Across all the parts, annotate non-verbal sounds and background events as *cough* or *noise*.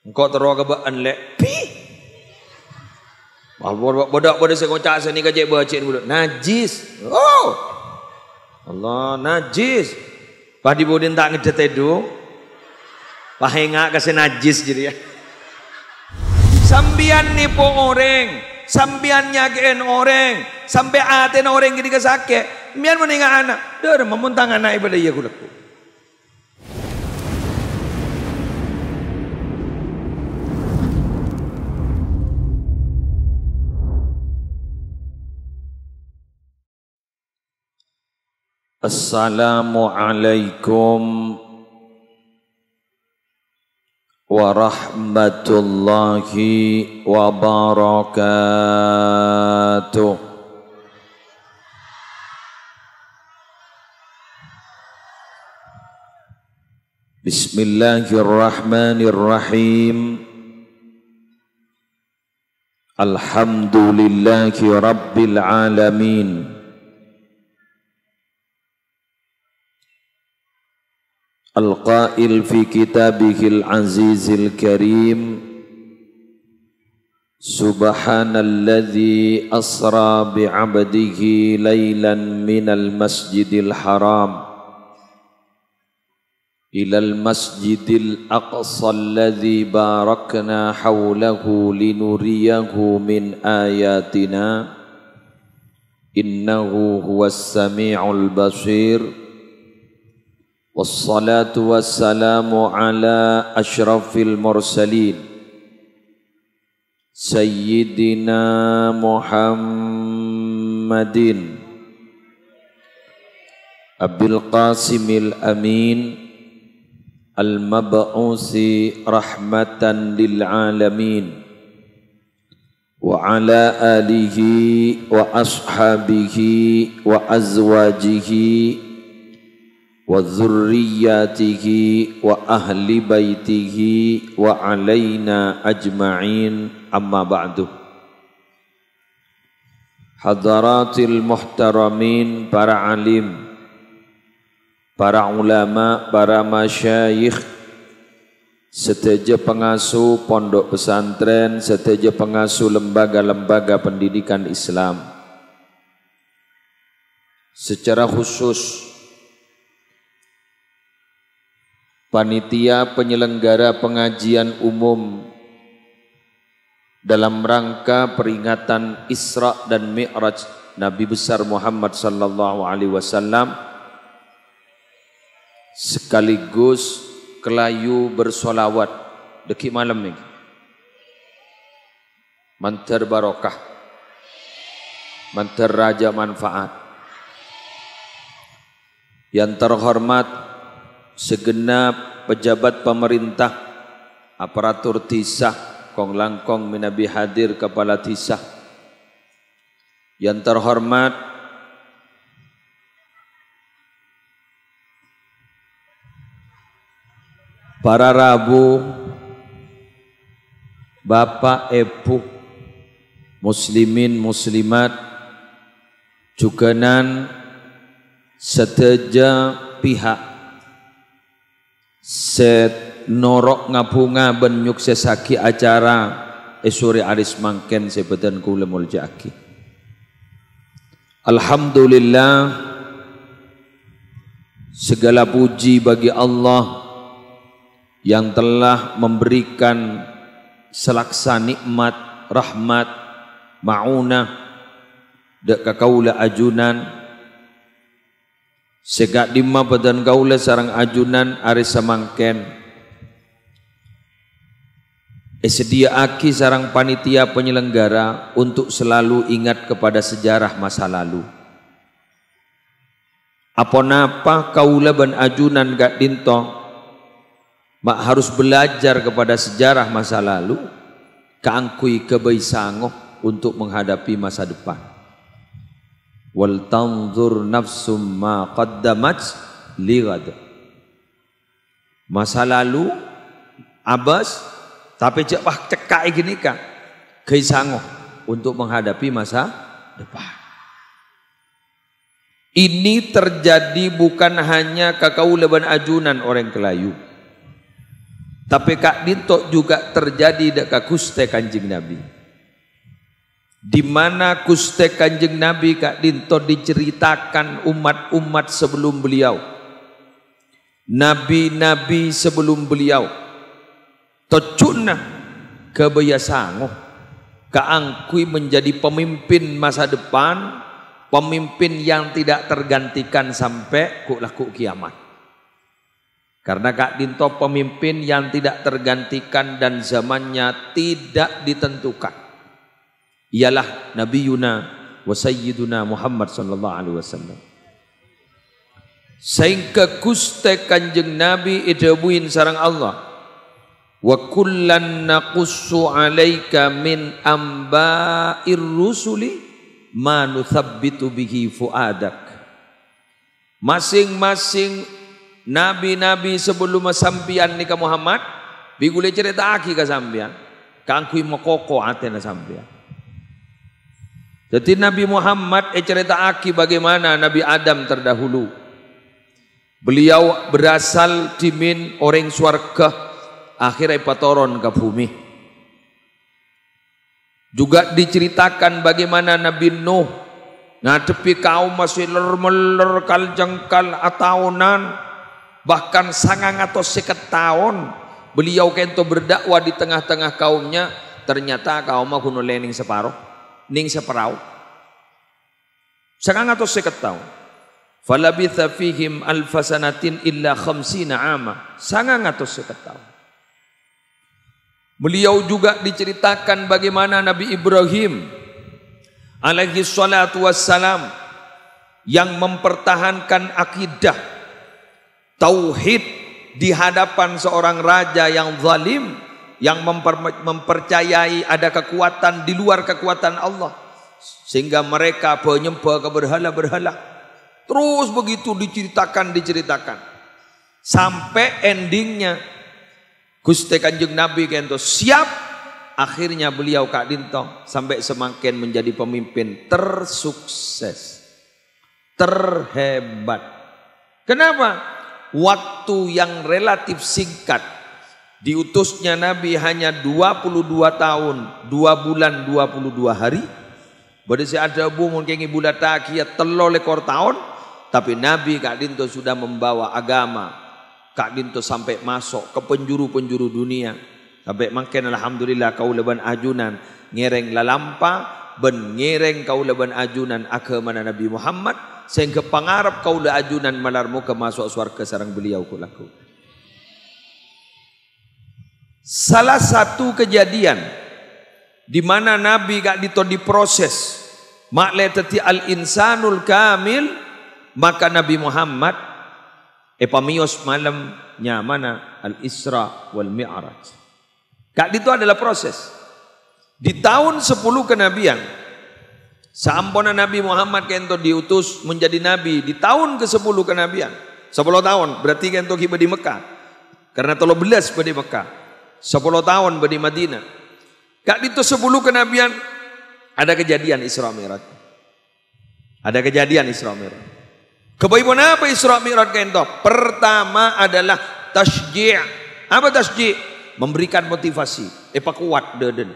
Engkau teruah ke anlek? lek. Bapak Bodak bodak pada saya kocak saya ni kajik bercik mulut. Najis. Oh. Allah najis. Pak di bodin tak ngedet edu. Pak hengak kasih najis jadi ya. Sambian ni po orang. Sambian nyagain orang. Sampai atin orang gini kesakit. Mian meninggal anak. Dia memuntang anak ibadah ya kulakku. السلام عليكم ورحمة الله وبركاته بسم الله الرحمن الرحيم الحمد لله رب العالمين القائل في كتابه العزيز الكريم سبحان الذي أسرى بعبده ليلا من المسجد الحرام إلى المسجد الأقصى الذي باركنا حوله لنريه من آياتنا إنه هو السميع البصير والصلاة والسلام على أشرف المرسلين سيدنا محمد أبي القاسم الأمين المبعوث رحمة للعالمين وعلى آله وأصحابه وأزواجه وذرياته وأهل بيته وعلينا أجمعين أما بعد حضرات المحترمين para alim para ulama para masyayikh seteja pengasuh pondok pesantren seteja pengasuh lembaga-lembaga pendidikan Islam secara khusus panitia penyelenggara pengajian umum dalam rangka peringatan Isra dan Mi'raj Nabi besar Muhammad sallallahu alaihi wasallam sekaligus kelayu bersolawat deki malam ini Menter barokah menter raja manfaat yang terhormat segenap pejabat pemerintah aparatur tisah kong langkong minabi hadir kepala tisah yang terhormat para rabu bapak epu muslimin muslimat juga nan seteja pihak set norok ngabunga ben nyukses haki acara esuri eh, aris mangken sebetan kule mulja aki Alhamdulillah segala puji bagi Allah yang telah memberikan selaksa nikmat rahmat mauna dak kaula ajunan Sega lima badan gaula sarang ajunan aris samangken. Esedia aki sarang panitia penyelenggara untuk selalu ingat kepada sejarah masa lalu. Apa napa kaula ban ajunan gak dinto? Mak harus belajar kepada sejarah masa lalu. Kaangkui kebaisangoh untuk menghadapi masa depan wal tanzur nafsum ma qaddamat ligad masa lalu abas tapi cek wah cekak gini kan keisango untuk menghadapi masa depan ini terjadi bukan hanya kakau leban ajunan orang kelayu tapi kak dintok juga terjadi dekat kuste kanjing nabi di mana kuste kanjeng Nabi Kak Dinto diceritakan umat-umat sebelum beliau. Nabi-nabi sebelum beliau. Tocunna kebiasaan. Kak Angkui menjadi pemimpin masa depan. Pemimpin yang tidak tergantikan sampai kuklah laku kiamat. Karena Kak Dinto pemimpin yang tidak tergantikan dan zamannya tidak ditentukan ialah Nabi Yuna wa Sayyiduna Muhammad sallallahu alaihi wasallam. Sehingga kuste kanjeng Nabi idabuin sarang Allah. Wa kullan naqussu alaika min amba'ir rusuli ma nuthabbitu bihi fuadak. Masing-masing nabi-nabi sebelum sampian ni ke Muhammad, bi cerita aki ke sambian, Kangkui makoko atena sambian. Jadi Nabi Muhammad eh cerita aki bagaimana Nabi Adam terdahulu. Beliau berasal di min orang suarga akhirnya patoron ke bumi. Juga diceritakan bagaimana Nabi Nuh ngadepi kaum masih ler meler kal jengkal ataunan bahkan sangang atau seket tahun beliau kento berdakwah di tengah-tengah kaumnya ternyata kaum aku nolening separoh ning seperau. Sekarang atau seket tahun. Falabitha fihim alfasanatin illa khamsina ama. Sangang atau seket tahun. Beliau juga diceritakan bagaimana Nabi Ibrahim alaihi salatu wassalam yang mempertahankan akidah tauhid di hadapan seorang raja yang zalim yang memper, mempercayai ada kekuatan di luar kekuatan Allah sehingga mereka penyembah berhala berhala terus begitu diceritakan diceritakan sampai endingnya Gusti Kanjeng Nabi kento siap akhirnya beliau Kak Dinto sampai semakin menjadi pemimpin tersukses terhebat kenapa waktu yang relatif singkat diutusnya Nabi hanya 22 tahun, 2 bulan 22 hari. Bade si ada bu mun kengi bulat takia telo lekor tahun, tapi Nabi Kak Dinto sudah membawa agama. Kak Dinto sampai masuk ke penjuru-penjuru dunia. Sampai makin alhamdulillah kau leban ajunan ngereng lalampa ben ngereng kau leban ajunan ke mana Nabi Muhammad sehingga pengarap kau leban ajunan malarmu ke masuk suar ke sarang beliau kulaku. Salah satu kejadian di mana Nabi gak ditol di proses teti al insanul kamil maka Nabi Muhammad epamios malam nyamana al isra wal mi'raj. Gak itu adalah proses. Di tahun sepuluh kenabian Sampona Nabi Muhammad kento diutus menjadi nabi di tahun ke-10 kenabian. 10 tahun berarti kento kiba di Mekah. Karena 13 pada di Mekah. Sepuluh tahun di Madinah. Kak itu 10 kenabian ada kejadian Isra Mi'raj. Ada kejadian Isra Mi'raj. Kebaikan apa Isra Mi'raj kento? Pertama adalah tasjih. Apa tasjih? Memberikan motivasi, epa eh, kuat deden.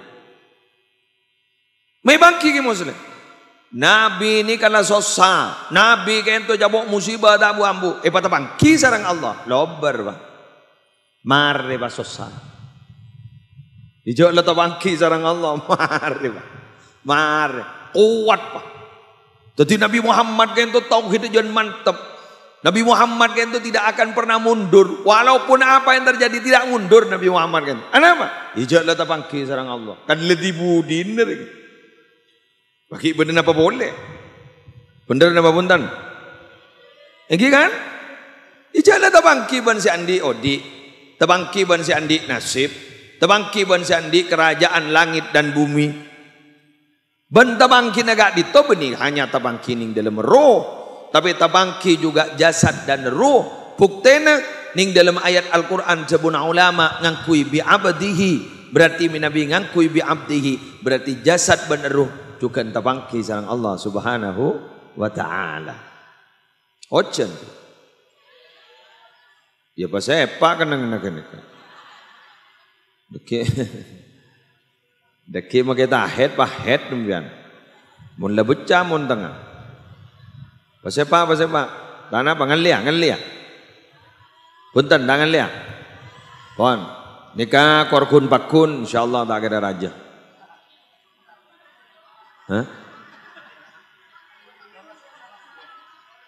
Mei bangki ki muslim. Nabi ini karena susah. Nabi kento jabok musibah tak buambu. Epa eh, tepang. Ki Allah. Lober, bang. Mare, Pak, susah. Dijak lah tak bangki Allah. *laughs* Mari pak. Mari. Kuat pak. Jadi Nabi Muhammad kan itu tauhid itu mantap. Nabi Muhammad kan itu tidak akan pernah mundur. Walaupun apa yang terjadi tidak mundur Nabi Muhammad kan. Kenapa? apa? lah tak bangki sarang Allah. Kan lebih budin Bagi benar apa boleh. Benar apa pun tan. Ini kan? Dijak lah tak ban si Andi. odi. di. Tak ban si Andi. Nasib. Tebangki ban sandi kerajaan langit dan bumi. Ban tebangki negak di tobeni hanya tebangki ning dalam roh. Tapi tebangki juga jasad dan roh. Buktena ning dalam ayat Al-Quran sebuna ulama ngangkui bi abadihi. Berarti minabi ngangkui bi abdihi. Berarti jasad dan roh. Juga tebangki sang Allah subhanahu wa ta'ala. Ocen. Ya pasal apa kena kena kena Deke. Deke make ta head pa head nembian. Mun la becah mun tengah. pa, Pasepa pa. Dana pangan lia, ngan lia. Punten dangan lia. Pon. Nikah korkun pakun insyaallah tak ada raja. Hah?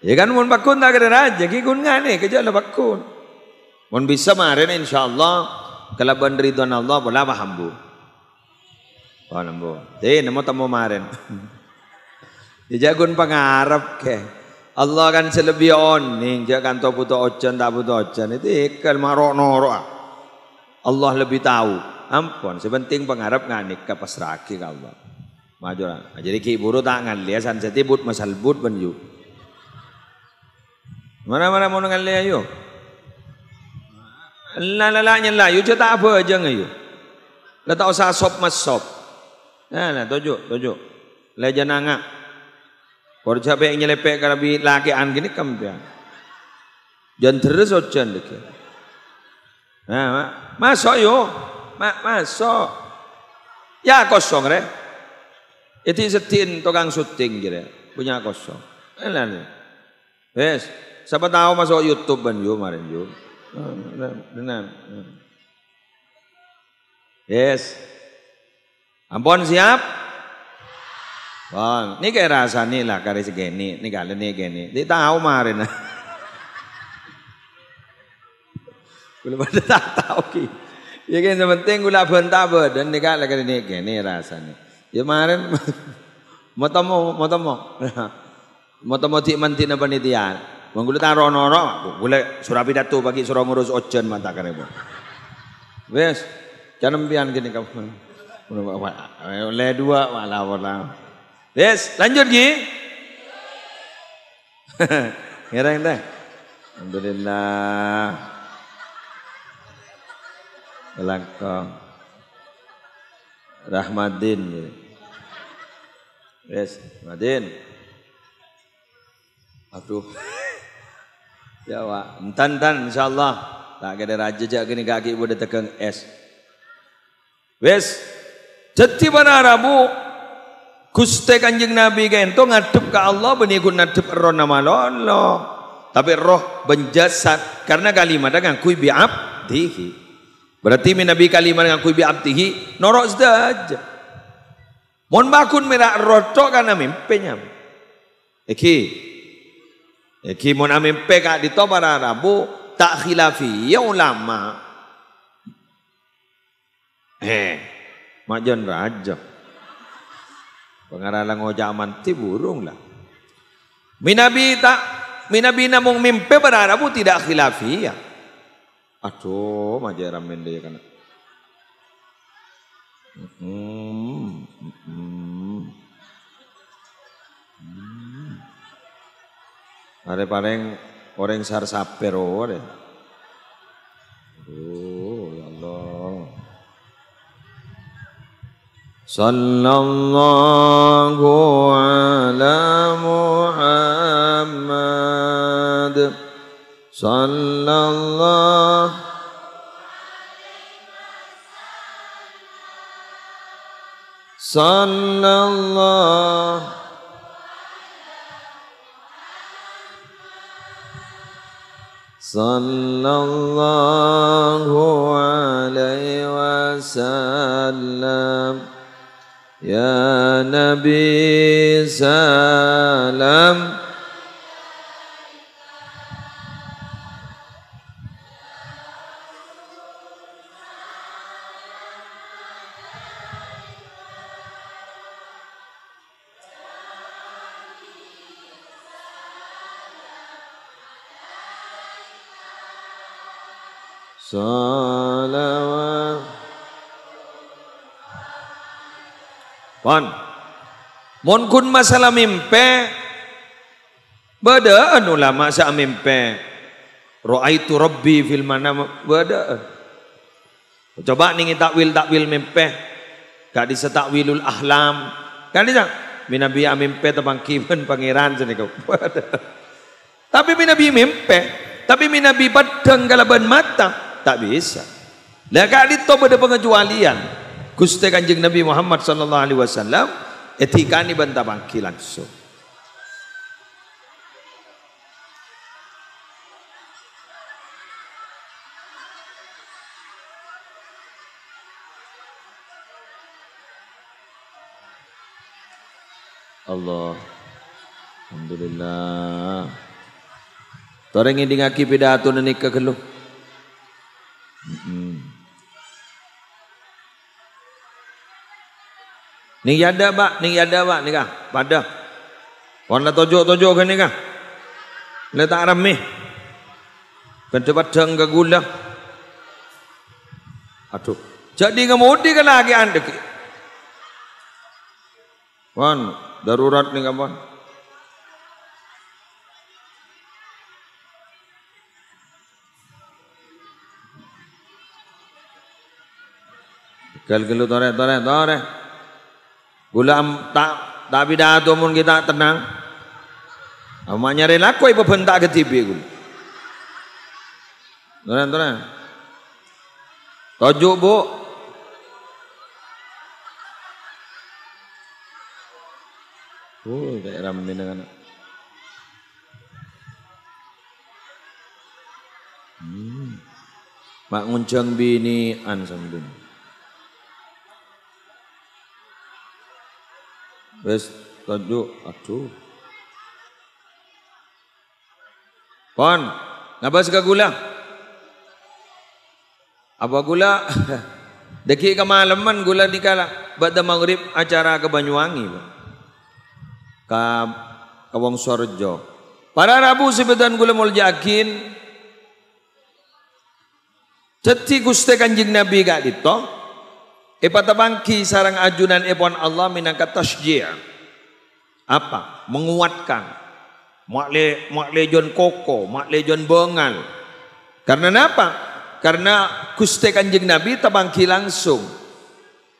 Ya kan mun pakun tak ada raja, ki kun ngane kejak la pakun. Mun bisa mare insyaallah kalau kelabuan ridwan Allah pula paham hambu, Paham oh, eh, bu. Tapi nama tamu maren. *laughs* Dijagun pengarap ke. Allah kan selebih oning. Jika kan tak putu ocan tak putu ocan. Itu ikal marok norok. Ah. Allah lebih tahu. Ampun. Sebenting pengarap nganik ke pasraki ke Allah. Majulah. Jadi kiburu tak sanjati but masal but benyuk. Mana-mana mau ngan liasan yuk. La la la nyela, yu cerita apa aja ngayu. La tak usah sop mas sop. Ha, nah, nah, tojo. tujuh. La jananga. Kor capek nyelepek karabi laki an gini kampia. Jan terus ocan dek. Nah, ma. mas sop yo. Ma, mas Ya kosong re. Itu setin tukang syuting kira. Punya kosong. Nah, nah, nah. Yes. Siapa tahu masuk YouTube ban yo maren yo. Dengar. Yes. Ampun siap? Bon, ni kayak rasa ni lah kari segini, ni kali ni segini. Di tahu marin. Kulo *laughs* pada tak tahu ki. Ya kan sebenteng kulo bentak badan ni kali kali ni segini rasa ni. Ya marin, mau tamu, mau tamu, mau tamu di mantin apa ni dia? Wong kula tak ora golek surah pidato bagi surah ngurus ojen mata kare. Wes, jangan pian gini kamu. Oleh dua malah wala. Wes, lanjut ki. Ngira ente. Alhamdulillah. belakang. Rahmadin. Wes, Madin. Aduh. *laughs* Jawab. Entan insya Allah tak kada raja jaga gini kaki boleh tekan es. Wes. Jadi mana Rabu? Kuste kanjeng Nabi kan tu ngadep ke Allah benih ku ngadep roh nama Allah. Tapi roh benjasat karena kalimat dengan kui biap dihi. Berarti min Nabi kalimat dengan kui biap dihi norok saja. Mohon bakun merak roh tu karena mimpinya. Eki, okay. Iki eh, mun amin peka di tobara rabu tak khilafi ya ulama. Eh, majon raja. Pengarala ngoja aman ti burung lah. Minabi tak minabi namung mimpe pada rabu tidak khilafi ya. Aduh, majeram mende Hmm. Ada paling orang sar saper ore. Oh ya Allah. Sallallahu ala Muhammad. Sallallahu Sallallahu صلى الله عليه وسلم يا نبي سلام Pan. Mon kun masalah mimpi. Bada anu lama sa mimpi. Ra'aitu Rabbi fil manam bada. Coba ningi takwil takwil mimpi. Kadi sa takwilul ahlam. Kadi sa minabi amimpi tabang kiben pangeran sini ko. *laughs* Tapi minabi mimpi. Tapi minabi padang galaban mata. Tak bisa. Lah kadi to bada pengecualian. Gusti Kanjeng Nabi Muhammad sallallahu alaihi wasallam etikani benda bangki langsung. Allah Alhamdulillah Torengi dengaki pidato nenek kegeluh mm -mm. Ni yada ba, ni yada ba ni kah? Pada. Warna tojo-tojo ke ni kah? tak rami. Kecepat deng ke gula. Aduh. Jadi ngemudi ke lagi anda Wan, darurat ni kapan? Kalau kalau tarik, tarik, tarik. Gulam tak tak bida tu mungkin kita tenang. Amanya rela koi pebenta ke TV gul. Tenang tenang. Tojuk bu. Oh, kayak ramai dengan Hmm. Mak nguncang bini ansambung. Wes tunjuk aduh. Pon, napa suka gula? Apa gula? *laughs* Deki ke malaman gula di kala pada maghrib acara ke Banyuwangi. Ka ka wong Sorejo. Para rabu sebetan gula mul yakin Ceti gusti kanjeng Nabi gak ditong Epa eh, tabangki sarang ajunan Epon Allah minang kata Apa? Menguatkan. Makle makle jon koko, makle jon bengal. Karena apa? Karena kuste kanjeng Nabi tabangki langsung.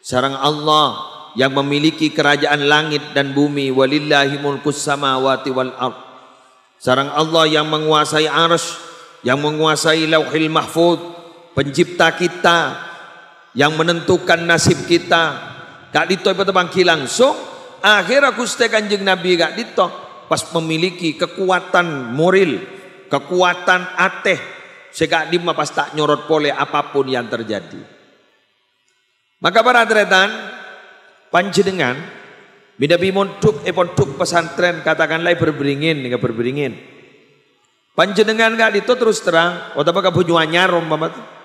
Sarang Allah yang memiliki kerajaan langit dan bumi walillahi mulkus samawati wal ard. Sarang Allah yang menguasai arsy, yang menguasai lauhil mahfuz, pencipta kita, yang menentukan nasib kita. Gak dito ibu terbangki langsung. Akhir aku setiap kanjeng Nabi gak dito pas memiliki kekuatan moral, kekuatan ateh. Sekak dima pas tak nyorot pole apapun yang terjadi. Maka para bina bimun bida epon epontuk pesantren katakanlah berberingin dengan berberingin. Panjenengan gak dito terus terang. Oh tapi kabujuanya rombamat. Rombamat.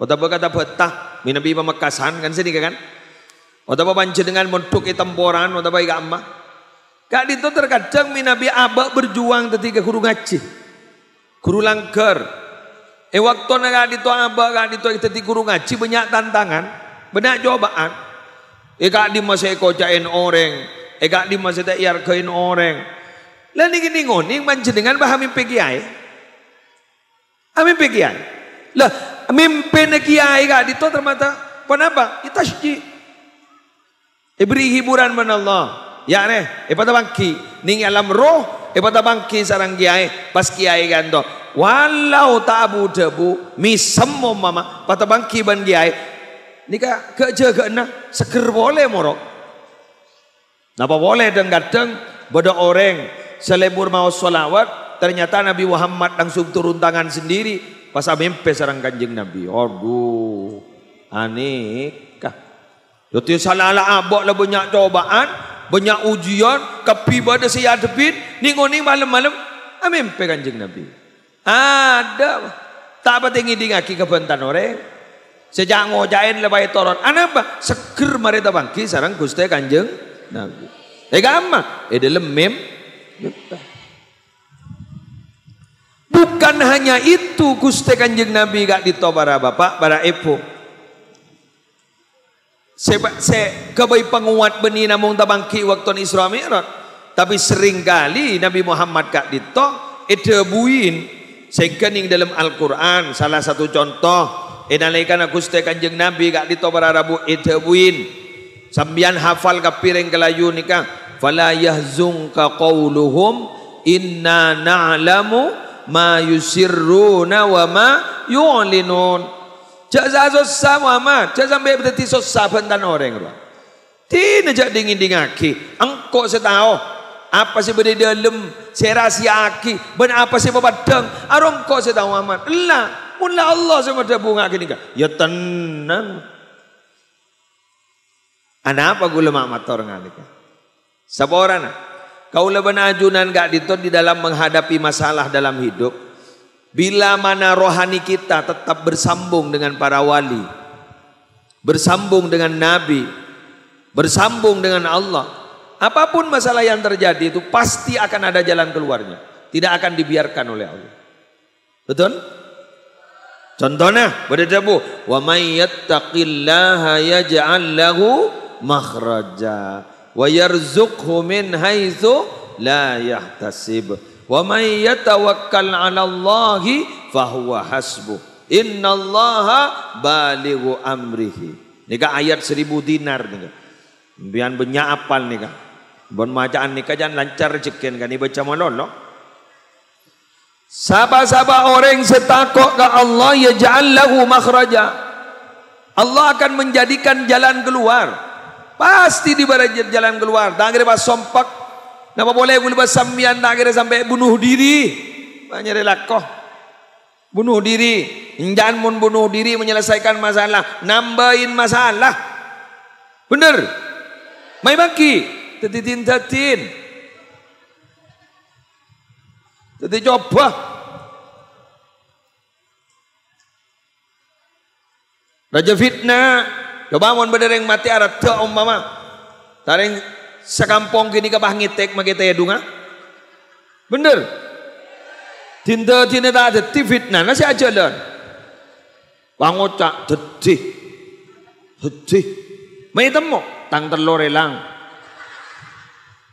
Otapa kata betah minabi ba Makassar kan sini kan? Otapa banci dengan mentuk tamboran otapa iga amma. Kak di terkadang minabi abak berjuang ketika guru ngaci. Guru langker. Eh waktu nak di to abak kak di ketika guru ngaci banyak tantangan, banyak cobaan. Eh kak di masih kocain orang, eh kak di masih tak kain orang. Lain ini ni ngoni banci dengan Bahamim pegiai. Amin ah, pegiai. Lah, mimpin na kiai di dito termata kenapa Ita suci Iberi eh, hiburan man Allah ya ne e eh, pada bangki ning alam roh e pada bangki sarang kiai pas kiai gando walau tak abu debu mi semmo mama pada bangki ban kiai nika keje ke na seger boleh moro napa boleh deng gadeng bodo orang selebur mau salawat. ternyata Nabi Muhammad langsung turun tangan sendiri pas mimpi sarang kanjeng Nabi. Aduh. Anik. Dutu salah abok lah banyak cobaan. Banyak ujian. Kepi pada si adepin. Ningoni malam-malam. Mimpi ah, kanjeng Nabi. Ada. Tak apa tinggi di ngaki kebentan orang. Sejak ngojain lebay lah toron. Anak Seger marita bangki sarang gustai kanjeng Nabi. Tidak apa? Eh, Ini lemim. Lepas. Bukan hanya itu Gusti Kanjeng Nabi gak dito para bapak, para ibu. Saya se kebay penguat benih namun tabangki waktu Isra Mi'raj. Tapi seringkali Nabi Muhammad gak dito buin sekening dalam Al-Qur'an salah satu contoh inalaikan Gusti Kanjeng Nabi gak dito para rabu edebuin sambian hafal kapiring kelayu nikah fala yahzunka qauluhum inna na'lamu na ma yusirruna wa ma yu'linun. Cak zazo sama ma, cak sampai betati so saben tan orang ro. Tina jak dingin ding aki, engko se Apa sih berdiri dalam serasi aki? Ben apa sih berbadang? Arong kau saya tahu aman. Lah, mula Allah sama mada bunga kini kan? Ya tenan. Anak apa gula mak mata orang ni Sabar anak. Kau leban ajunan gak dito di dalam menghadapi masalah dalam hidup. Bila mana rohani kita tetap bersambung dengan para wali. Bersambung dengan Nabi. Bersambung dengan Allah. Apapun masalah yang terjadi itu pasti akan ada jalan keluarnya. Tidak akan dibiarkan oleh Allah. Betul? Contohnya, pada debu. Wa may yattaqillaha yaj'al lahu makhraja wa yarzuqhu min haitsu la yahtasib wa may yatawakkal 'ala Allahi fa huwa hasbu innallaha balighu amrihi ni ayat seribu dinar ni kan bian benya apal ni kan bon macaan ni kan lancar rezeki kan ni baca lolo. Saba-saba orang setakok ke Allah ya ja'al lahu makhraja. Allah akan menjadikan jalan keluar. Pasti di diberi jalan keluar. Dan akhirnya sompak. Nama boleh boleh bersambian. Dan kira sampai bunuh diri. Banyak relakoh. Bunuh diri. Jangan pun bunuh diri menyelesaikan masalah. Nambahin masalah. Benar. Mai maki. Tetitin tetin. Jadi coba. Raja fitnah. Coba mon bener yang mati arah tuh om mama. Taring sekampung gini kapah ngitek magita ya dunga. Bener. Tinta tinta tak ada tivit nah nasi aja lah. Bangot cak tuti. Tuti. Mai temu tang telor elang.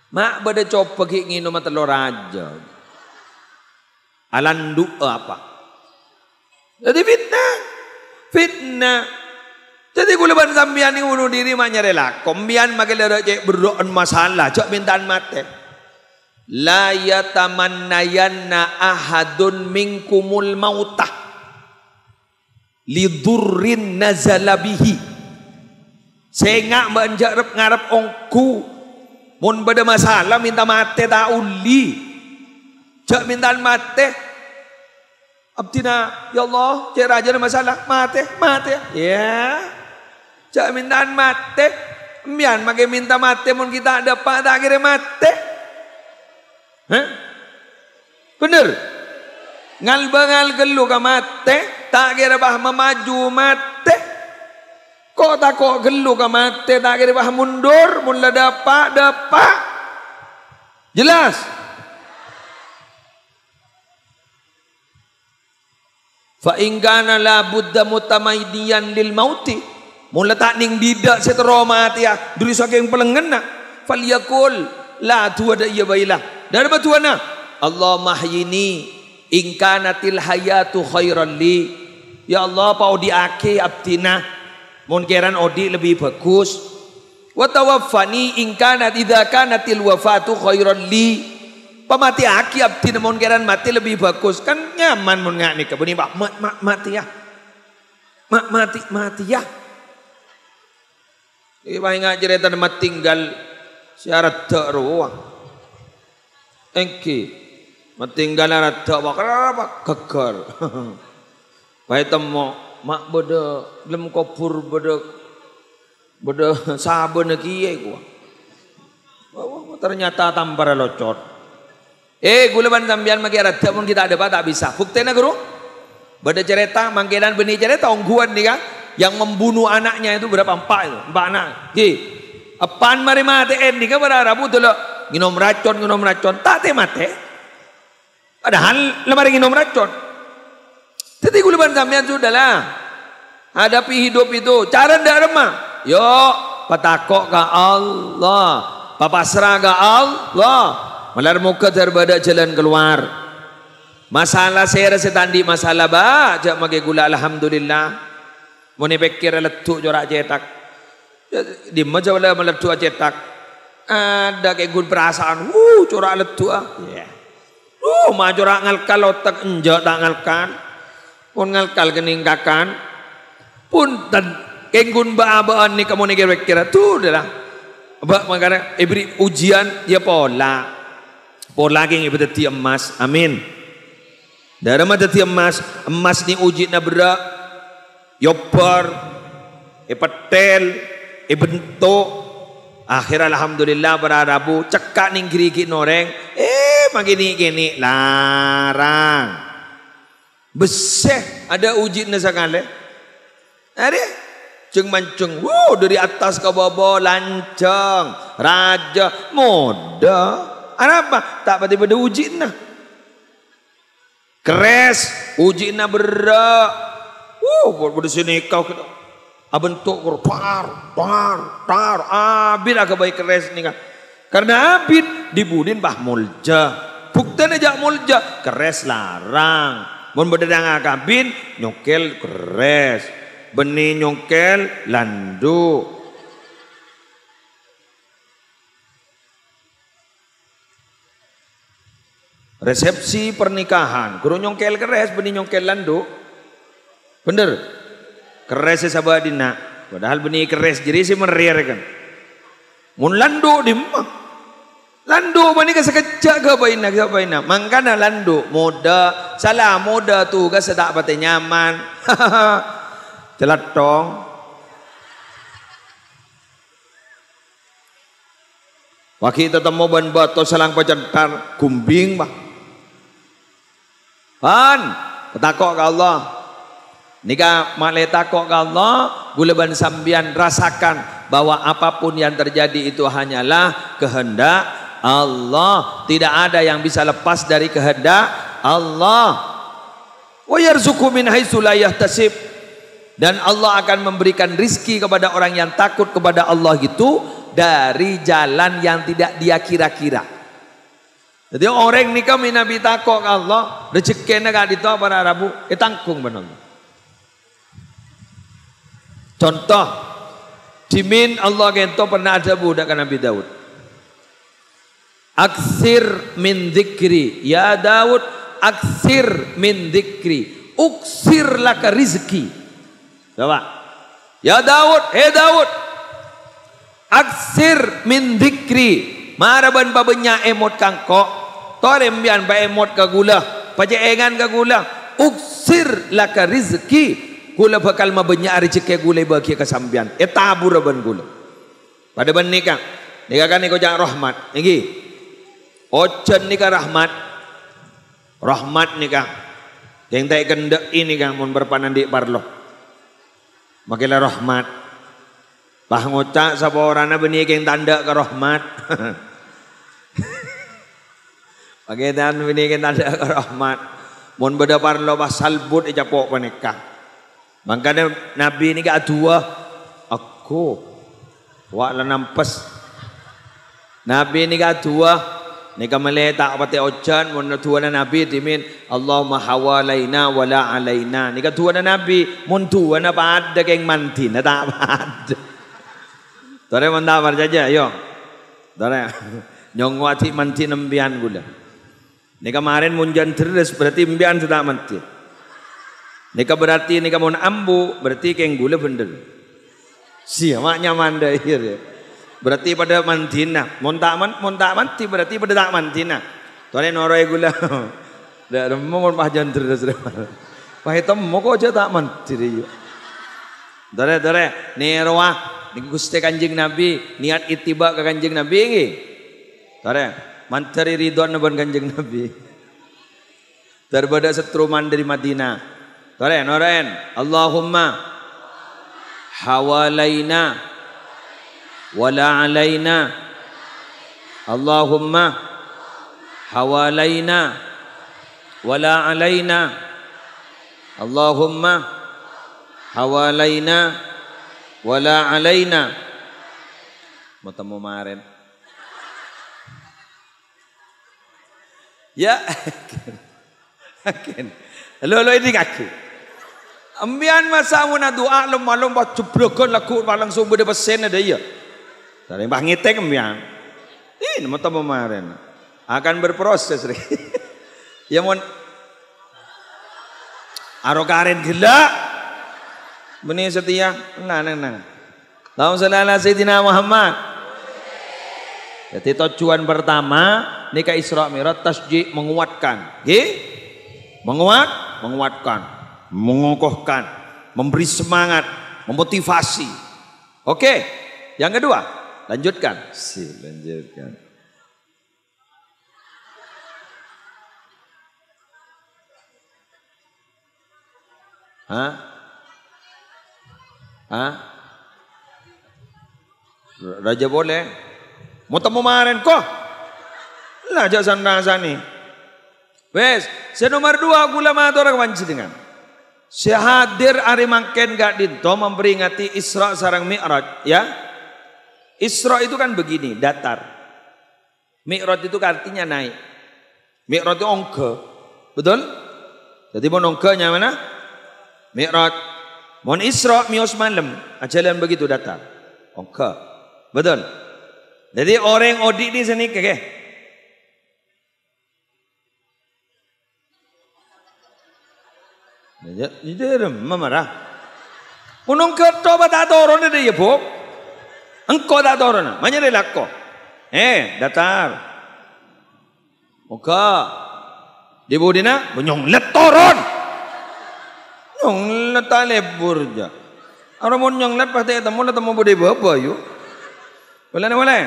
Mak bade coba gini nomor telor aja. Alanduk apa? Jadi fitnah. Fitnah. Jadi gula ban sambian ni bunuh diri macam rela. Kombian makin lerak je berdoan masalah. Cak mintaan mati. La yatamannayanna ahadun minkumul mautah lidurrin nazala bihi sehingga menjarep ngarep ongku mun beda masalah minta mati tak uli cak mintaan mati abdina ya Allah cak raja ada masalah mati mati ya yeah. Cak mintaan mate, mian make minta mate mun kita ada pak tak kira mate. Heh? Bener. Ngal bangal gelu ka mate, tak kira bah memaju mate. Kok tak kok gelu ka mate, tak kira bah mundur mun pak, ada pak. Jelas. Fa ingana la budda mutamaidiyan lil mauti. Mula tak ning didak saya teromati ya. Ah. Duri saking pelengen nak. Faliakul lah tuwa da iya bailah. Dari apa tuan nak? Allah mahyini. Ingkanatil hayatu khairan li. Ya Allah pau di aki abdina. Mungkiran odi lebih bagus. Wa tawaffani ingkanat idha kanatil wafatu khairan li. Pemati aki abdina mungkiran mati lebih bagus. Kan nyaman mungkiran ni. Kebunyi pak mati ya. Mati, mati ya. Ah. Mati, mati, ya. Iki paling ngajar eta mah tinggal syarat tak ruang. Engki metinggal ana tok wa kenapa gegor. Bae temo mak bodo lem kubur bodo bodo saben kiye ku. Oh, ternyata tambah locot. Eh, guleban tambian mak ada tok pun kita ada tak bisa. Fuktena guru. Bada cerita mangkenan benih cerita ungguan ni kan yang membunuh anaknya itu berapa empat itu empat anak ji apaan mari mati endi eh, kan pada rabu tu lo minum racun minum racun tak te mati padahal lemari minum racun tetapi kuliban sampean sudahlah hadapi hidup itu cara ndak remah yo patakok ke Allah Papa ka Allah melar muka terbada jalan keluar masalah saya rasa tandi masalah bah. jak magi gula alhamdulillah Muni pikir lah letuk jorak cetak. Di meja boleh meletuk cetak. Ada kayak gun perasaan. Wuh, corak letuk. Ah. Yeah. Wuh, mah corak ngalkal otak. Enjak tak ngalkan. Pun ngalkal keningkakan. Pun ten kayak gun baa ni kamu nikir pikir. Lah. tu dia lah. Bak makanya ibri ujian ya pola. Pola yang ibu tetap emas. Amin. darah mata tetap emas? Emas ni uji nak berat. Yopar, Ipatel, Ibento. Akhir Alhamdulillah berarabu. Cekak ning kiri kiri noreng. Eh, begini begini larang. Beseh ada uji nasakale. Eh. Ada ceng mancung. Wow, dari atas ke bawah lancang. Raja moda. apa tak pati pada uji nah. Keres uji nah berak. Uh, berbeda sini kau kita. Abentuk ah, kor par par par. Abil ah, aku baik keres ni kan. Karena abil dibudin bah mulja. Bukan aja mulja keres larang. yang agak akabin nyokel keres. Beni nyokel landu. Resepsi pernikahan, guru nyongkel keres, benih nyongkel landuk, Bener. Keres si sabah dina. Padahal bini keres jadi si meriah kan. Mun lando di mana, Lando mana kita sekejap ke apa ina, apa ina. Mangkana lando, moda. Salah moda tu, kita sedap pati nyaman. Celat *laughs* dong. Waki tetamu ban batu selang pacar kumbing mah. Han, petakok ke Allah. Nika maleta kok Allah guleban sambian rasakan bahwa apapun yang terjadi itu hanyalah kehendak Allah. Tidak ada yang bisa lepas dari kehendak Allah. Wa yarzuqu min haitsu la yahtasib. Dan Allah akan memberikan rizki kepada orang yang takut kepada Allah itu dari jalan yang tidak dia kira-kira. Jadi orang nikah minabi takok Allah, rezekinya kan itu apa Rabu? Itangkung benar. -benar. Contoh dimin Allah kento pernah ada budak kan Nabi Daud. Aksir min zikri ya Daud aksir min zikri uksir laka rizki. Coba. Ya Daud, he hey Daud. Aksir min zikri. Maraban babenya emot eh kangkok, Tore mbian ba emot eh ka gula. Paje ka gula. Uksir laka rizki gula bakal mabanyak ari cek gula bagi ke sambian eta eh, buraban gula pada ban nika nika kan niko jang rahmat niki ocen nika rahmat rahmat nika yang tak kendak ini kang mun berpanan di parlo makilah rahmat Pah ngocak sapa orangna benih yang tanda ke rahmat. Pakai tan benih yang tanda ke rahmat. Mun beda parlo pasal but ejapok panekah. Makanya Nabi ini kata dua. Aku. Wala nampas. Nabi ini kata dua. Ini kata malah tak pati ojan. Mereka dua na Nabi. Dia min. Allahumma hawa alaina wa la alaina. Ini kata dua na Nabi. Mereka dua na pada keng manti. Ini tak pada. Tore mon dah marja je yo. Tore *laughs* nyong wati manti nembian gula. Ni kan kemarin munjan terus berarti mbian sudah manti. Nika berarti nika mau ambu berarti keng gula bender. maknya manda hir. Berarti pada mantina. Montak man, montak manti berarti pada tak mantina. Tuane noroi gula. *laughs* Dah rumah *laughs* mau mahjan terus lepas. Pahit tem moko aja tak mantiri. Dare dare nirwa niku gusti kanjeng nabi niat itibak ke kanjeng nabi iki. Dare mantari ridwan nabi. kanjeng nabi. Terbada *laughs* setruman dari Madinah. ধরেন ধরেন আল্লাহুম্মা হাওয়ালাইনা ওয়ালা আলাইনা আল্লাহুম্মা হাওয়ালাইনা ওয়ালা আলাইনা আল্লাহুম্মা হাওয়ালাইনা ওয়ালা আলাইনা মতো মারেন Ya. Akin. Lo lo ini aku. Ambian masa mu nak doa lom malam buat cuplokan laku malang sumber dapat sen ada iya. Tadi bah ngitek ambian. Ini mata kemarin akan berproses ri. *laughs* ya mon arokarin gila. Bini setia, nah nah nah. Tahu selala Sayyidina Muhammad. Jadi tujuan pertama nikah Isra Mi'raj tasjid menguatkan. Hi, Menguat, menguatkan. Mengukuhkan, memberi semangat, memotivasi. Oke, yang kedua, lanjutkan. Si, lanjutkan. Hah? Hah? Raja boleh. Mau temu maren kok? Lah jasa nasa ni. Wes, saya nomor dua gula mata orang wanji dengan. Syahadir ari mangken gak dinto memperingati Isra sarang Mi'raj ya. Isra itu kan begini, datar. Mi'raj itu kan artinya naik. Mi'raj itu ongke. Betul? Jadi mon ongkenya mana? Mi'raj. Mon Isra mios malam, ajalan begitu datar. Ongke. Betul? Jadi orang odik di sini kekeh. Okay? Ya, ini dia memarah. Kunung ke toba dah turun dia ya, Bu. Engkau dah turun. Mana dia lakko? Eh, datar. Muka. Dibu dina, bunyong let turun. Nyong let lebur ja. Ara bunyong nyong let pasti temu le temu budi bapa yo. Boleh ne boleh.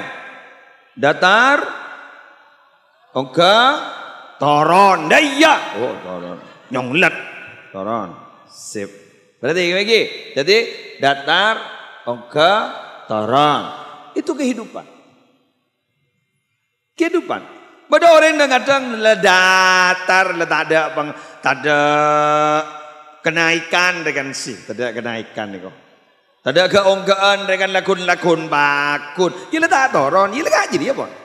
Datar. Engkau toron Daya. Oh, toron. Nyong let toron. Sip. Berarti lagi. Jadi datar, ongke, toron. Itu kehidupan. Kehidupan. Pada orang yang le datar, le tak ada peng, tak ada kenaikan dengan si, tak ada kenaikan ni kok. Tak ada keonggaan dengan lakun-lakun bakun. Ia tak toron, ia tak jadi apa? Ya,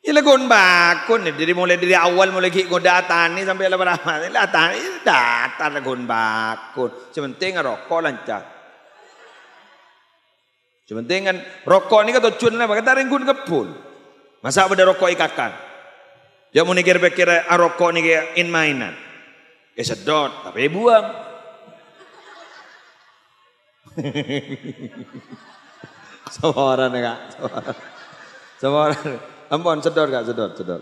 ialah kon bakun ni. Jadi mulai dari awal mulai kik kau datang ni sampai lapar apa ni. Datang ni datang lah bakun. Sementing kan rokok lancar. Sementing kan rokok ni kata cun lah. Kata ringkun kepul. Masa pada rokok ikakan. Dia mau nikir pikir ah, rokok ni kayak in mainan. Kayak sedot. Tapi buang. *laughs* Semua orang ni Ampun, sedot gak sedot, sedot.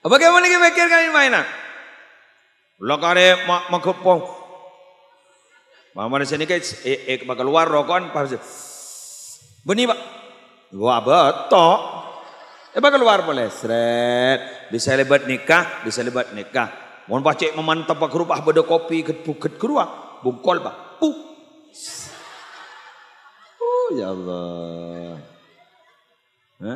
Bagaimana kita pikirkan ini mainan? Lokare mak makupong. Mama di sini guys, eh, eh bakal luar rokokan pasti. Benih pak, gua betok. Eh bakal luar boleh, seret. Bisa lebat nikah, bisa lebat nikah. Mohon pak cek memantap pak rupah beda kopi ket buket keruah, bungkol pak. Uh. Oh ya Allah. Ha?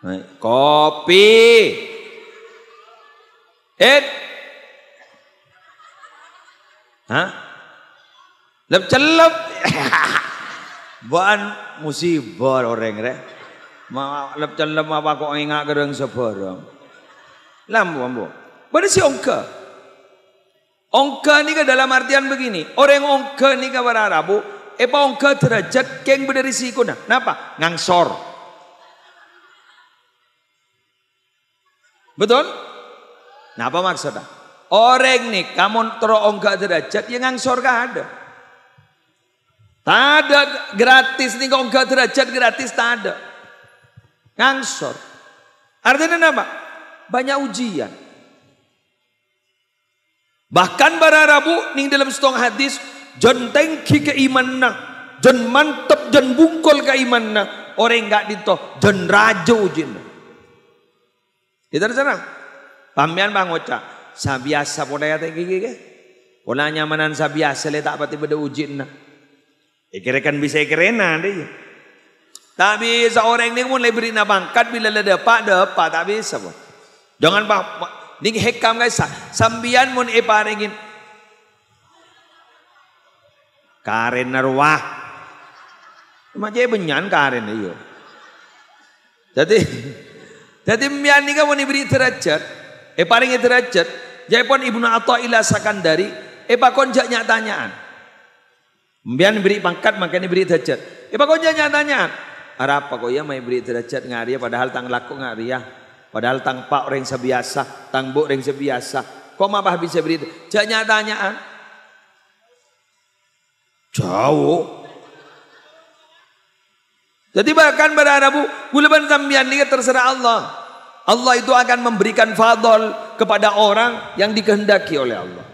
Né? Kopi. Eh? Ha? Lep celup. *laughs* Ban musibah orang re. Ma lep celup apa kok ingat gereng seberang. Lambu, bu ambo. Pada si ongkar. Ongka ni ke dalam artian begini. Orang ongka ni ke warna Arabu. Epa ongka derajat keng benda risiko dah. Kenapa? Ngangsor. Betul? Kenapa maksudnya? Orang ni kamu tero ongka derajat yang ngangsor ke ada. Tak ada gratis ni ongka derajat gratis tak ada. Ngangsor. Artinya apa? Banyak ujian. Bahkan pada rabu ning dalam setong hadis jen tengki ke imanna, jen mantep jen bungkol ke imanna. Orang enggak dito jen rajo jin. Kita di sana. Pamian bang oca. Sabiasa pun ayat yang gigi ke? Pola nyamanan sabiasa le tak pati beda ujin na. Ikerekan bisa ikerena deh. Tak bisa orang ni pun lebih nak bangkat bila pak depak pak tak bisa Jangan pak Ning hikam guys, sambian mun iparingin. Karen arwah. Macam benyan karen iyo. Jadi *laughs* jadi mian ni kamu diberi derajat, eh paling derajat. Jadi pon ibnu atau ilasakan dari, eh pak konjak nyatanyaan. Mian beri pangkat makanya beri derajat. Eh pak konjak nyatanyaan. Arab pak kau ya mai beri derajat ngaria. padahal tang laku ngariya. Padahal tang pak orang sebiasa, tang bu orang sebiasa. Kok mabah bisa berita? Jangan tanya. Ah. Jauh. Jadi bahkan pada Arab, gulaban sambian ni terserah Allah. Allah itu akan memberikan fadol kepada orang yang dikehendaki oleh Allah.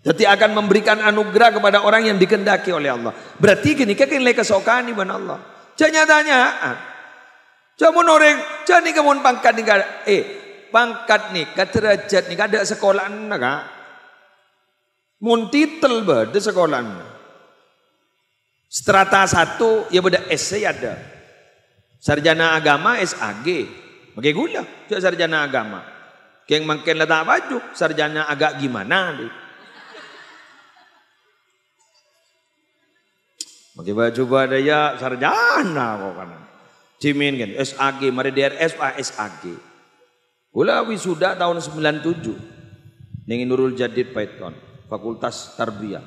Jadi akan memberikan anugerah kepada orang yang dikehendaki oleh Allah. Berarti gini, kayak nilai kesokan ini ibu Allah. Jangan tanya. Jangan ah. tanya. Jamun orang, jangan ni kamu pangkat ni kah? Eh, pangkat ni derajat ni kada sekolah nak. Mun titel berde sekolah nak. Strata satu, ya berde SC ada. Sarjana agama SAG. Bagi gula, cak sarjana agama. Keng mungkin lah baju, sarjana agak gimana ni. Bagi baju badaya sarjana kok kan. Cimin kan, SAG, mari DRS, Pak ah, SAG. Kula wisuda tahun 97. Ning Nurul Jadid Paiton, Fakultas Tarbiyah.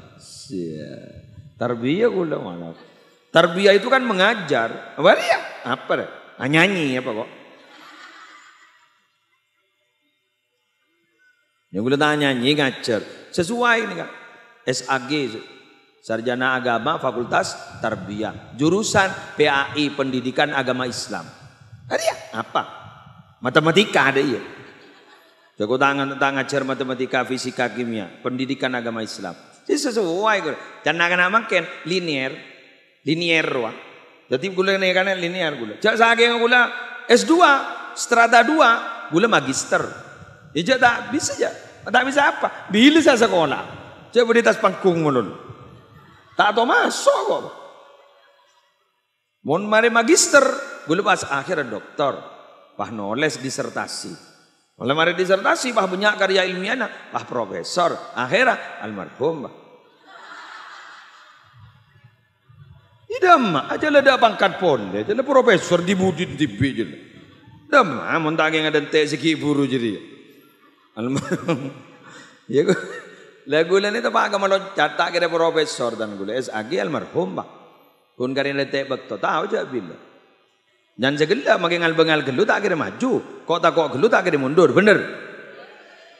Tarbiyah kula mana? Tarbiyah itu kan mengajar. Apa dia? Apa dia? Ah, nyanyi apa kok? Ini kula tanya nyanyi ngajar. Sesuai ini kan. SAG, Sarjana Agama Fakultas Tarbiyah. Jurusan PAI Pendidikan Agama Islam. Ada ya? Apa? Matematika ada ya? Jago tangan tentang ajar matematika, fisika, kimia. Pendidikan Agama Islam. Jadi sesuai. Dan nak nama makin linear. Linear. Wah. Jadi gula ini kan linear gula. Jadi saya kena gula S2, strata 2, gula magister. Ia tak bisa ya. Tak bisa apa. Bila saya sekolah. Jadi berita pangkung menurut. Tak ada masuk kok. Mun mari magister, gulu pas akhirnya doktor. Pah noles disertasi. Mulai mari disertasi, pah punya karya ilmiahnya, pah profesor. Akhirnya almarhum. Idam aja lah dah pangkat pon, aja le lah profesor dibudin tibi je. Idam, ah, mun tak yang ada tek buru jadi. Almarhum. *laughs* Ya Lagu lain tu pak kamu catat kira profesor dan gula es agi almarhum pak. Kun karin tebak tu tahu je bila. Jangan segelap makin ngal bengal gelut tak kira maju. Kok tak kok gelut tak kira mundur. Bener.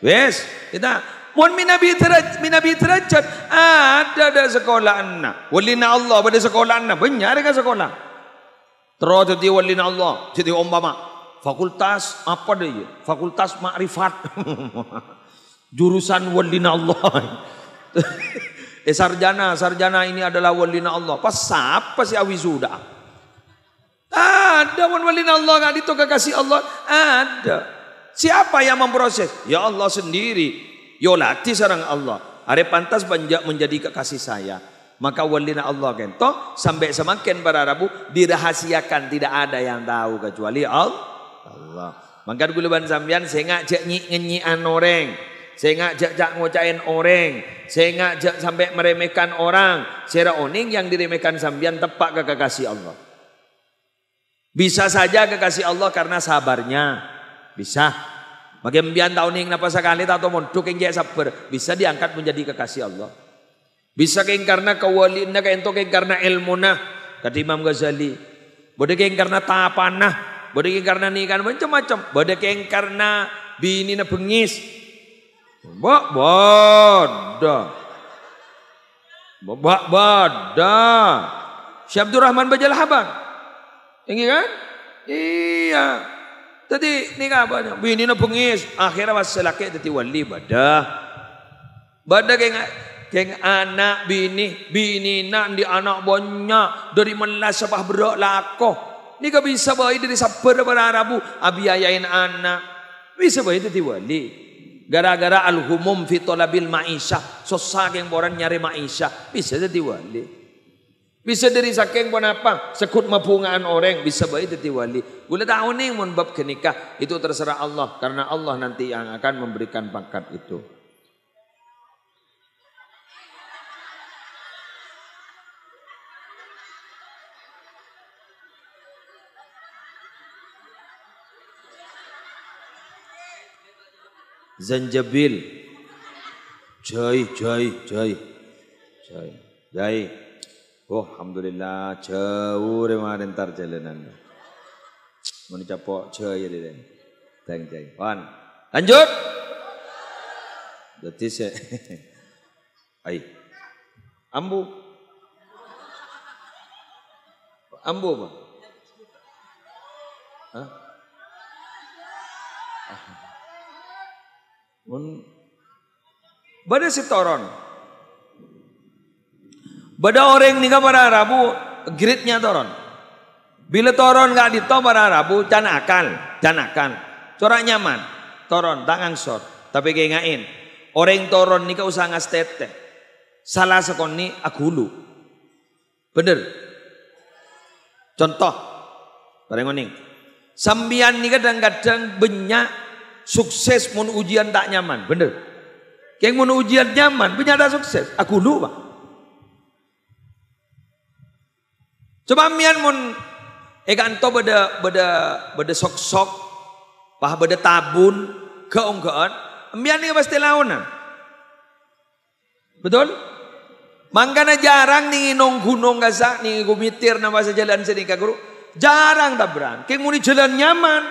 Wes kita pun minabi teraj minabi terajat ada ada sekolah anna Walina Allah pada sekolah anna banyak ada sekolah. Terus jadi walina Allah jadi umpama fakultas apa dia? Fakultas makrifat. *laughs* jurusan walina Allah. *laughs* eh sarjana, sarjana ini adalah walina Allah. Pas siapa sih awi sudah? Ada walina Allah kan? itu kekasih Allah? Ada. Siapa yang memproses? Ya Allah sendiri. Yo lati sarang Allah. Are pantas banyak menjadi kekasih saya. Maka walina Allah kan? Toh, sampai semakin para rabu dirahasiakan tidak ada yang tahu kecuali Allah. Allah. Mangkat guluban sampean sengak cek nyi nyi anoreng. Saya Sengak jak jak ngocain orang, saya sengak jak sampai meremehkan orang. Saya oning yang diremehkan sambian tepak ke kekasih Allah. Bisa saja kekasih Allah karena sabarnya. Bisa. Bagi mbian tau ning napa sakali tau mondok ing sabar, bisa diangkat menjadi kekasih Allah. Bisa keing karena kewalina keing ento keng karena ilmu kata Imam Ghazali. Bodek keing karena tapanah, bodek keing karena nikah macam-macam, bodek keing karena bini na bengis, Bak bada. Bak bada. Si Rahman Bajal Habar. Tinggi kan? Iya. Tadi ni kan apa? Bini nak pengis. Akhirnya lah masa lelaki tadi wali bada. Bada geng keng anak bini. Bini nak di anak banyak. Dari mana sebab berok lakoh. Ni kan bisa bayi dari sabar berarabu. Abi ayahin anak. Bisa bayi tadi wali. Wali gara-gara al-humum fi talabil ma'isha susah geng boran nyari ma'isha bisa jadi wali bisa dari saking pun apa sekut mapungaan orang bisa baik jadi wali gula tahu ni mun bab kenikah itu terserah Allah karena Allah nanti yang akan memberikan pangkat itu zanjabil jai jai jai jai jai oh alhamdulillah jauh mari entar jalanan mun capok jai ini deh tang jai pan lanjut jadi se *laughs* ai ambu ambu apa Hah? Mun bade sitoron. Bada orang ni kan Rabu Arabu gridnya toron. Bila toron enggak dito pada Rabu, can akal, can akal. Cora nyaman, toron tangan sor. Tapi kengain. Orang toron ni kau usah ngas Salah sekon ni agulu. Bener. Contoh. Barengoning. Sambian ni kadang-kadang benyak sukses mun ujian tak nyaman. bener. Yang mun ujian nyaman, punya ada sukses. Aku lu, Pak. Coba mian mun ega eh, anto beda beda beda sok-sok, pah beda tabun, keong keong. mian ni pasti launan. Betul? Mangkana jarang ning inong gunung gasa ning gumitir nama sejalan jalan sini ka guru. Jarang tabran. Kang muni jalan nyaman,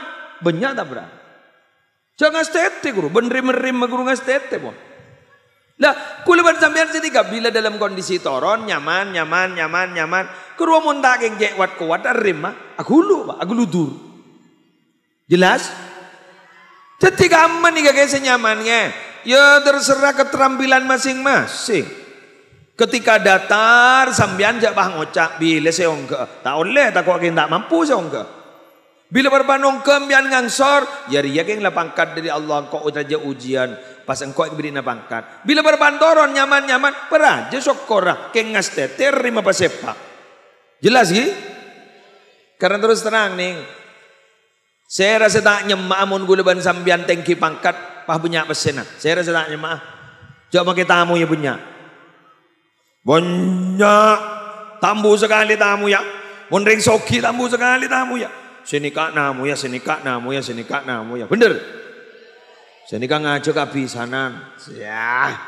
tak tabran. Jangan setetek guru. benderi benerim guru dengan setetek pun. Nah, kulibat sampean sedika. Bila dalam kondisi toron, nyaman, nyaman, nyaman, nyaman. Guru mau tak yang jek wat kuat, rima. Ah. Aku lu, aku lu dur. Jelas? Ketika aman nih kayak senyamannya. Ya terserah keterampilan masing-masing. Ketika datar, sambian jek bah ngocak. Bila seongke. Tak oleh, tak kok tak mampu seongke. Tak bila berbandung kembian ngangsor, jari ya keng la pangkat dari Allah kau utaja ujian. Pas engkau diberi na pangkat. Bila berbandoron nyaman-nyaman, korak, lah. keng Kengas teter pas pasepa. Jelas ki? Karena terus tenang nih. Saya rasa tak nyemak amun gula ban sambian tengki pangkat. Pah punya sena. Lah. Saya rasa tak nyemak. Lah. Cuma kita tamu ya punya. Banyak. Tambu sekali tamu ya. Mundring soki tambu sekali tamu ya. Sini senikak namu ya senikak namu ya kak namu ya bener Sini kak senikak ngajak kabisanan ya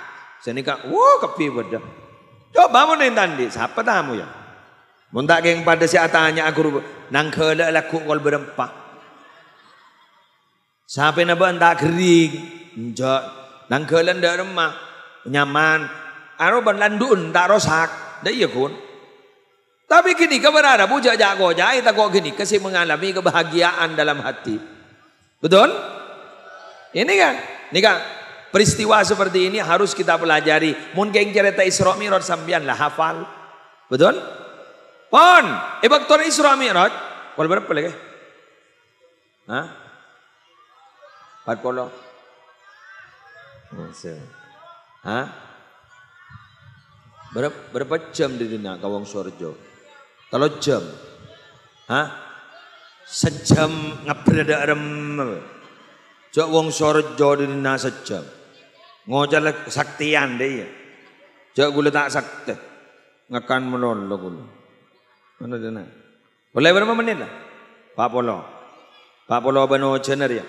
kak, wuh kepi beda coba mau nintan di siapa tamu ya muntak geng pada si atanya aku nang kelak laku kol berempak sampai nabo entak kering njok nang kelak ndak remak nyaman aro landun tak rosak dah iya kun tapi kini kebenaran bujak jago jai tak kok kini kasih mengalami kebahagiaan dalam hati. Betul? Ini kan? Ini kan? Peristiwa seperti ini harus kita pelajari. Mungkin cerita Isra Mi'raj sambian lah hafal. Betul? Pon, ibak eh, tuan Isra Mi'raj, kalau berapa lagi? Hah? Empat puluh? Hmm, Hah? Berapa, jam di dunia kawang surjo? Hah? Telu jam. Hah? Sejam ngebredak rem. Jok wong sorejo dina sejam. Ngojal saktian deh ya. Jok gula tak sakti. ngakan menon lo gula. Mana dina? Boleh berapa menit lah? Pak Polo. Pak Polo beno jener ya.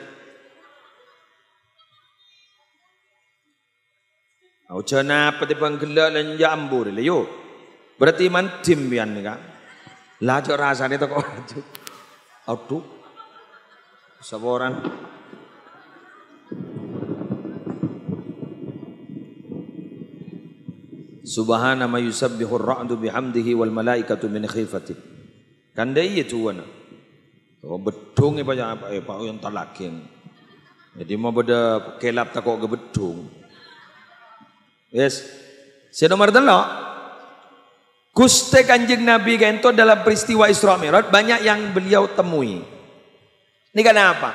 Ojo napa tiba ngelak lenja ambur Berarti mantim bian ni kan? Lah cok rasane teko wajib. Aduh. Seworan. Subhana ma yusabbihu ar-ra'du bihamdihi wal malaikatu min khifati. Kandai itu wana. Oh bedung apa yang eh, apa Pak yang talakin. Jadi mau beda kelap takok ke bedung. Yes. Saya nomor telok. Kuste kanjeng Nabi kan dalam peristiwa Isra Mi'raj banyak yang beliau temui. Ini karena apa?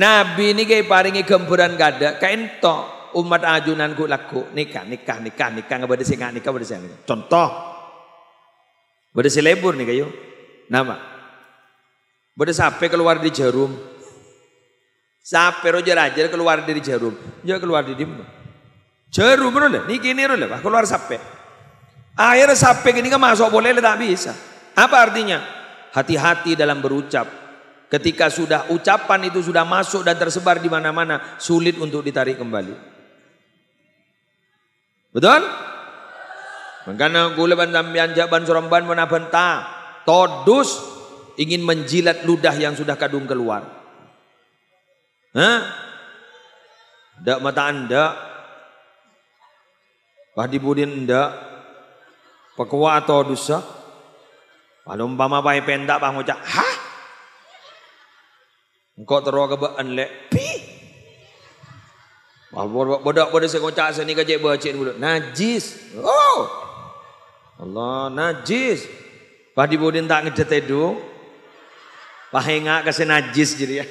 Nabi ini kayak paringi gemburan gada, kento umat ajunan ku laku nikah nikah nikah nikah nggak berdesi nggak nikah berdesi nggak contoh berdesi lebur nih kayu nama berdesi apa keluar di jarum sampai roja raja keluar dari jarum dia keluar di dim jarum bener nih kini bener keluar sampai Air sapek ini kan masuk boleh lah, tak bisa. Apa artinya? Hati-hati dalam berucap. Ketika sudah ucapan itu sudah masuk dan tersebar di mana-mana, sulit untuk ditarik kembali. Betul? Mengkana gula bantam bianjak ban suramban mana bentah. Todus ingin menjilat ludah yang sudah kadung keluar. Hah? Tak mata anda. Wah dibudin tak pekuato dosa kalau umpama bayi pendak bang ucap, ha? Engkau teruah ke bahan lek, pi? Bodak bodak bodak saya ucap sini kajik bahacik dulu. Najis. Oh! Allah, najis. Pak di bodin tak ngejat edu. Pak hengak kasih najis jadi ya.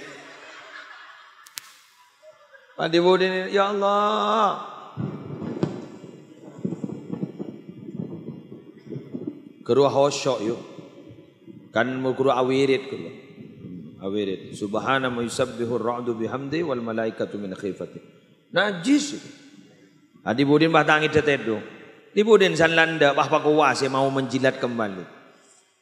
Pak di bodin ya Allah. Geruah hosok yuk. Kan mukru awirit kudu. Awirit. Subhana ma yusabbihu ra'du bihamdi wal malaikatu min khifati. Najis. Adi budin bah tangi tetedu. Di budin san landa bah pakuas yang mau menjilat kembali.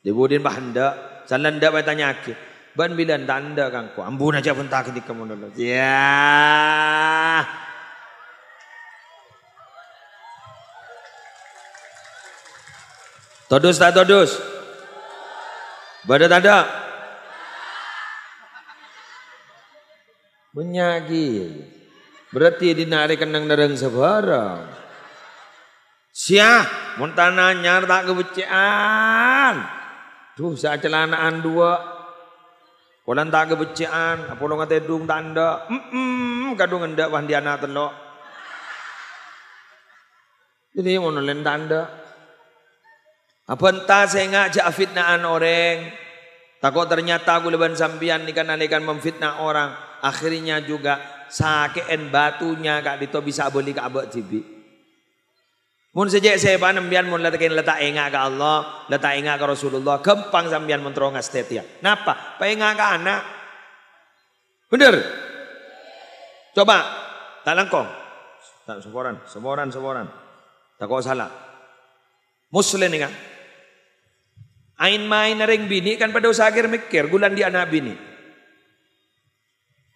Di budin bah handa san landa bah tanya ke. Ban bilan tanda kang ku. Ambun aja pun tak ketika mundur. Ya. Yeah. Todus tak todus? Badan tak ada? Menyagi. Berarti di nari kenang nereng sebarang. Siah, montana nyar tak kebecian. Duh, saya celanaan dua. Kalau tak kebecian, apa lo ngerti dung tanda? Mm kadung ngendak wan di anak telok. Jadi, mau nolain Tanda. Apentah saya ngajak fitnaan orang. Takut ternyata aku leban sambian ni kan alikan memfitnah orang. Akhirnya juga sakit batunya kak dito bisa boleh kak abak cibi. Mun sejak saya panem bian mun letakin letak ingat ke Allah, letak ingat ke Rasulullah, gempang sambian mun terongas tetia. Napa? Pengen ke anak. Bener? Coba, tak langkong. Tak, semua orang, semua Tak kok salah. Muslim ni kan? Ain main nering bini kan pada usaha akhir mikir gulan di anak bini.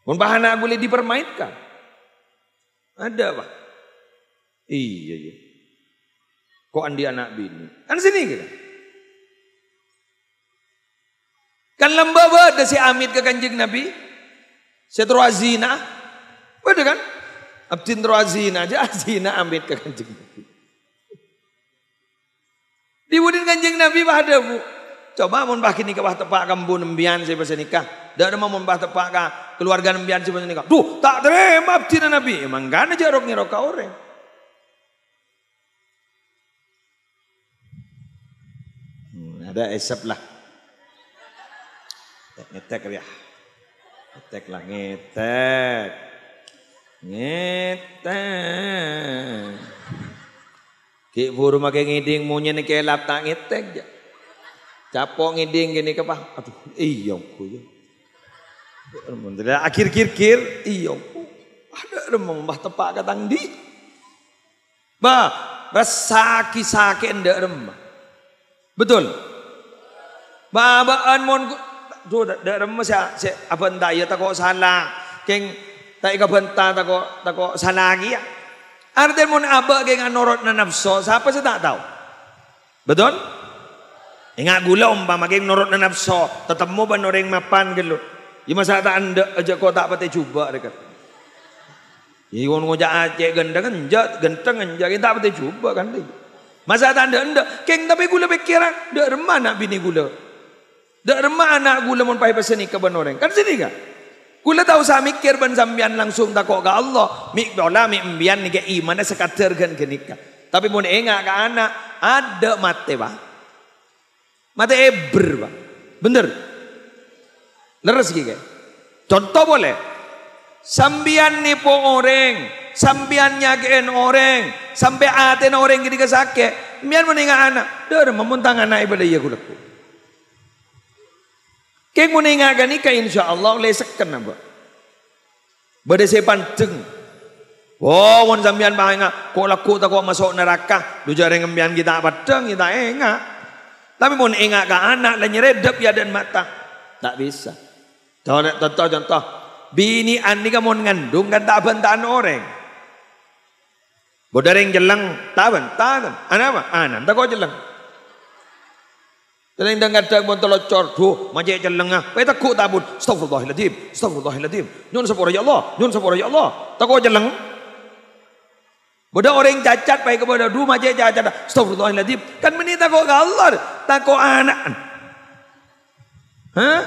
Mun bahana boleh dipermainkan. Ada apa? Iya iya. Kok andi anak bini? Kan sini kita. Kan lamba ada si Amit ke Kanjeng Nabi? si azina. Ada kan? Abdin azina aja *laughs* azina Amit ke Kanjeng Nabi. Diwudin Kanjeng Nabi ada Bu. Coba mun bah kini kebah tepak ka mbun mbian siapa nikah. Dak ada mun bah tepak ka keluarga mbian siapa senikah. Duh, tak terima tina Nabi. Emang kan aja rok ngiro ka ore. ada hmm, esap lah. Ngetek, ngetek ya. Ngetek lah, ngetek. Ngetek. Kik buru makin ngiding munyi ni kelap tak ngetek capok ngiding gini apa? Aduh, iya ya. Akhir kir kir, iya aku Ada ada membah tepak katang di. Ba, resaki sakit ndak remah. Betul. Ba, ba an ku. Tu ndak remah sia, sia apa ndak ya tak salah. Keng tak ikap bentar tak kok tak kok salah lagi ya. Ada mon abah geng anorot nafsu. Siapa saya tak tahu. Betul? Ingat gula umpama geng norot na nafsu. Tetemu ban orang mapan gelut. Ya masa tak anda aja kau tak patut cuba dekat. Ya kau ngajak aje ganda kan jat genteng aja tak patut cuba kan tu. Masa tak anda anda keng tapi gula pikiran dak remah nak bini gula. Dak remah anak gula mun pai pasal ni ke orang. Kan sini kan? Gula tahu sa mikir ban zambian langsung tak kok ke Allah. Mik dola mik mbian ni ke iman sekadar kan kenika. Tapi mun ingat ke anak ada mati bang mata ebr pak bener bener sih contoh boleh sambian nipu orang sambian nyakin orang sampai aten orang gini kesakit. mian meninggal anak dor memuntang anak ibadah gula kulaku Keng meninggal gak nikah insya Allah lesek kena bu. Bade saya panteng. Oh, wan sambian bahinga. Kok laku tak kok masuk neraka? Dujar yang sambian kita apa teng kita engah. Tapi pun ingat ke anak dan lah nyeredap ya dan mata. Tak bisa. Contoh contoh. Bini ani kamu ngandung kan tak bentaan orang. Bodoh yang jelang tak bentaan. Anak apa? Anak. Tak kau jelang. Tidak ada yang ada yang mentala cerdu Majik jelengah Baik takut tak ku pun Astagfirullahaladzim Astagfirullahaladzim Nyun sepura ya Allah Nyun sepura ya Allah kau jelang? Bodoh orang yang cacat pergi kepada bodoh rumah je cacat. Astagfirullahaladzim. Kan ini takut ke Allah. Takut anak. Hah?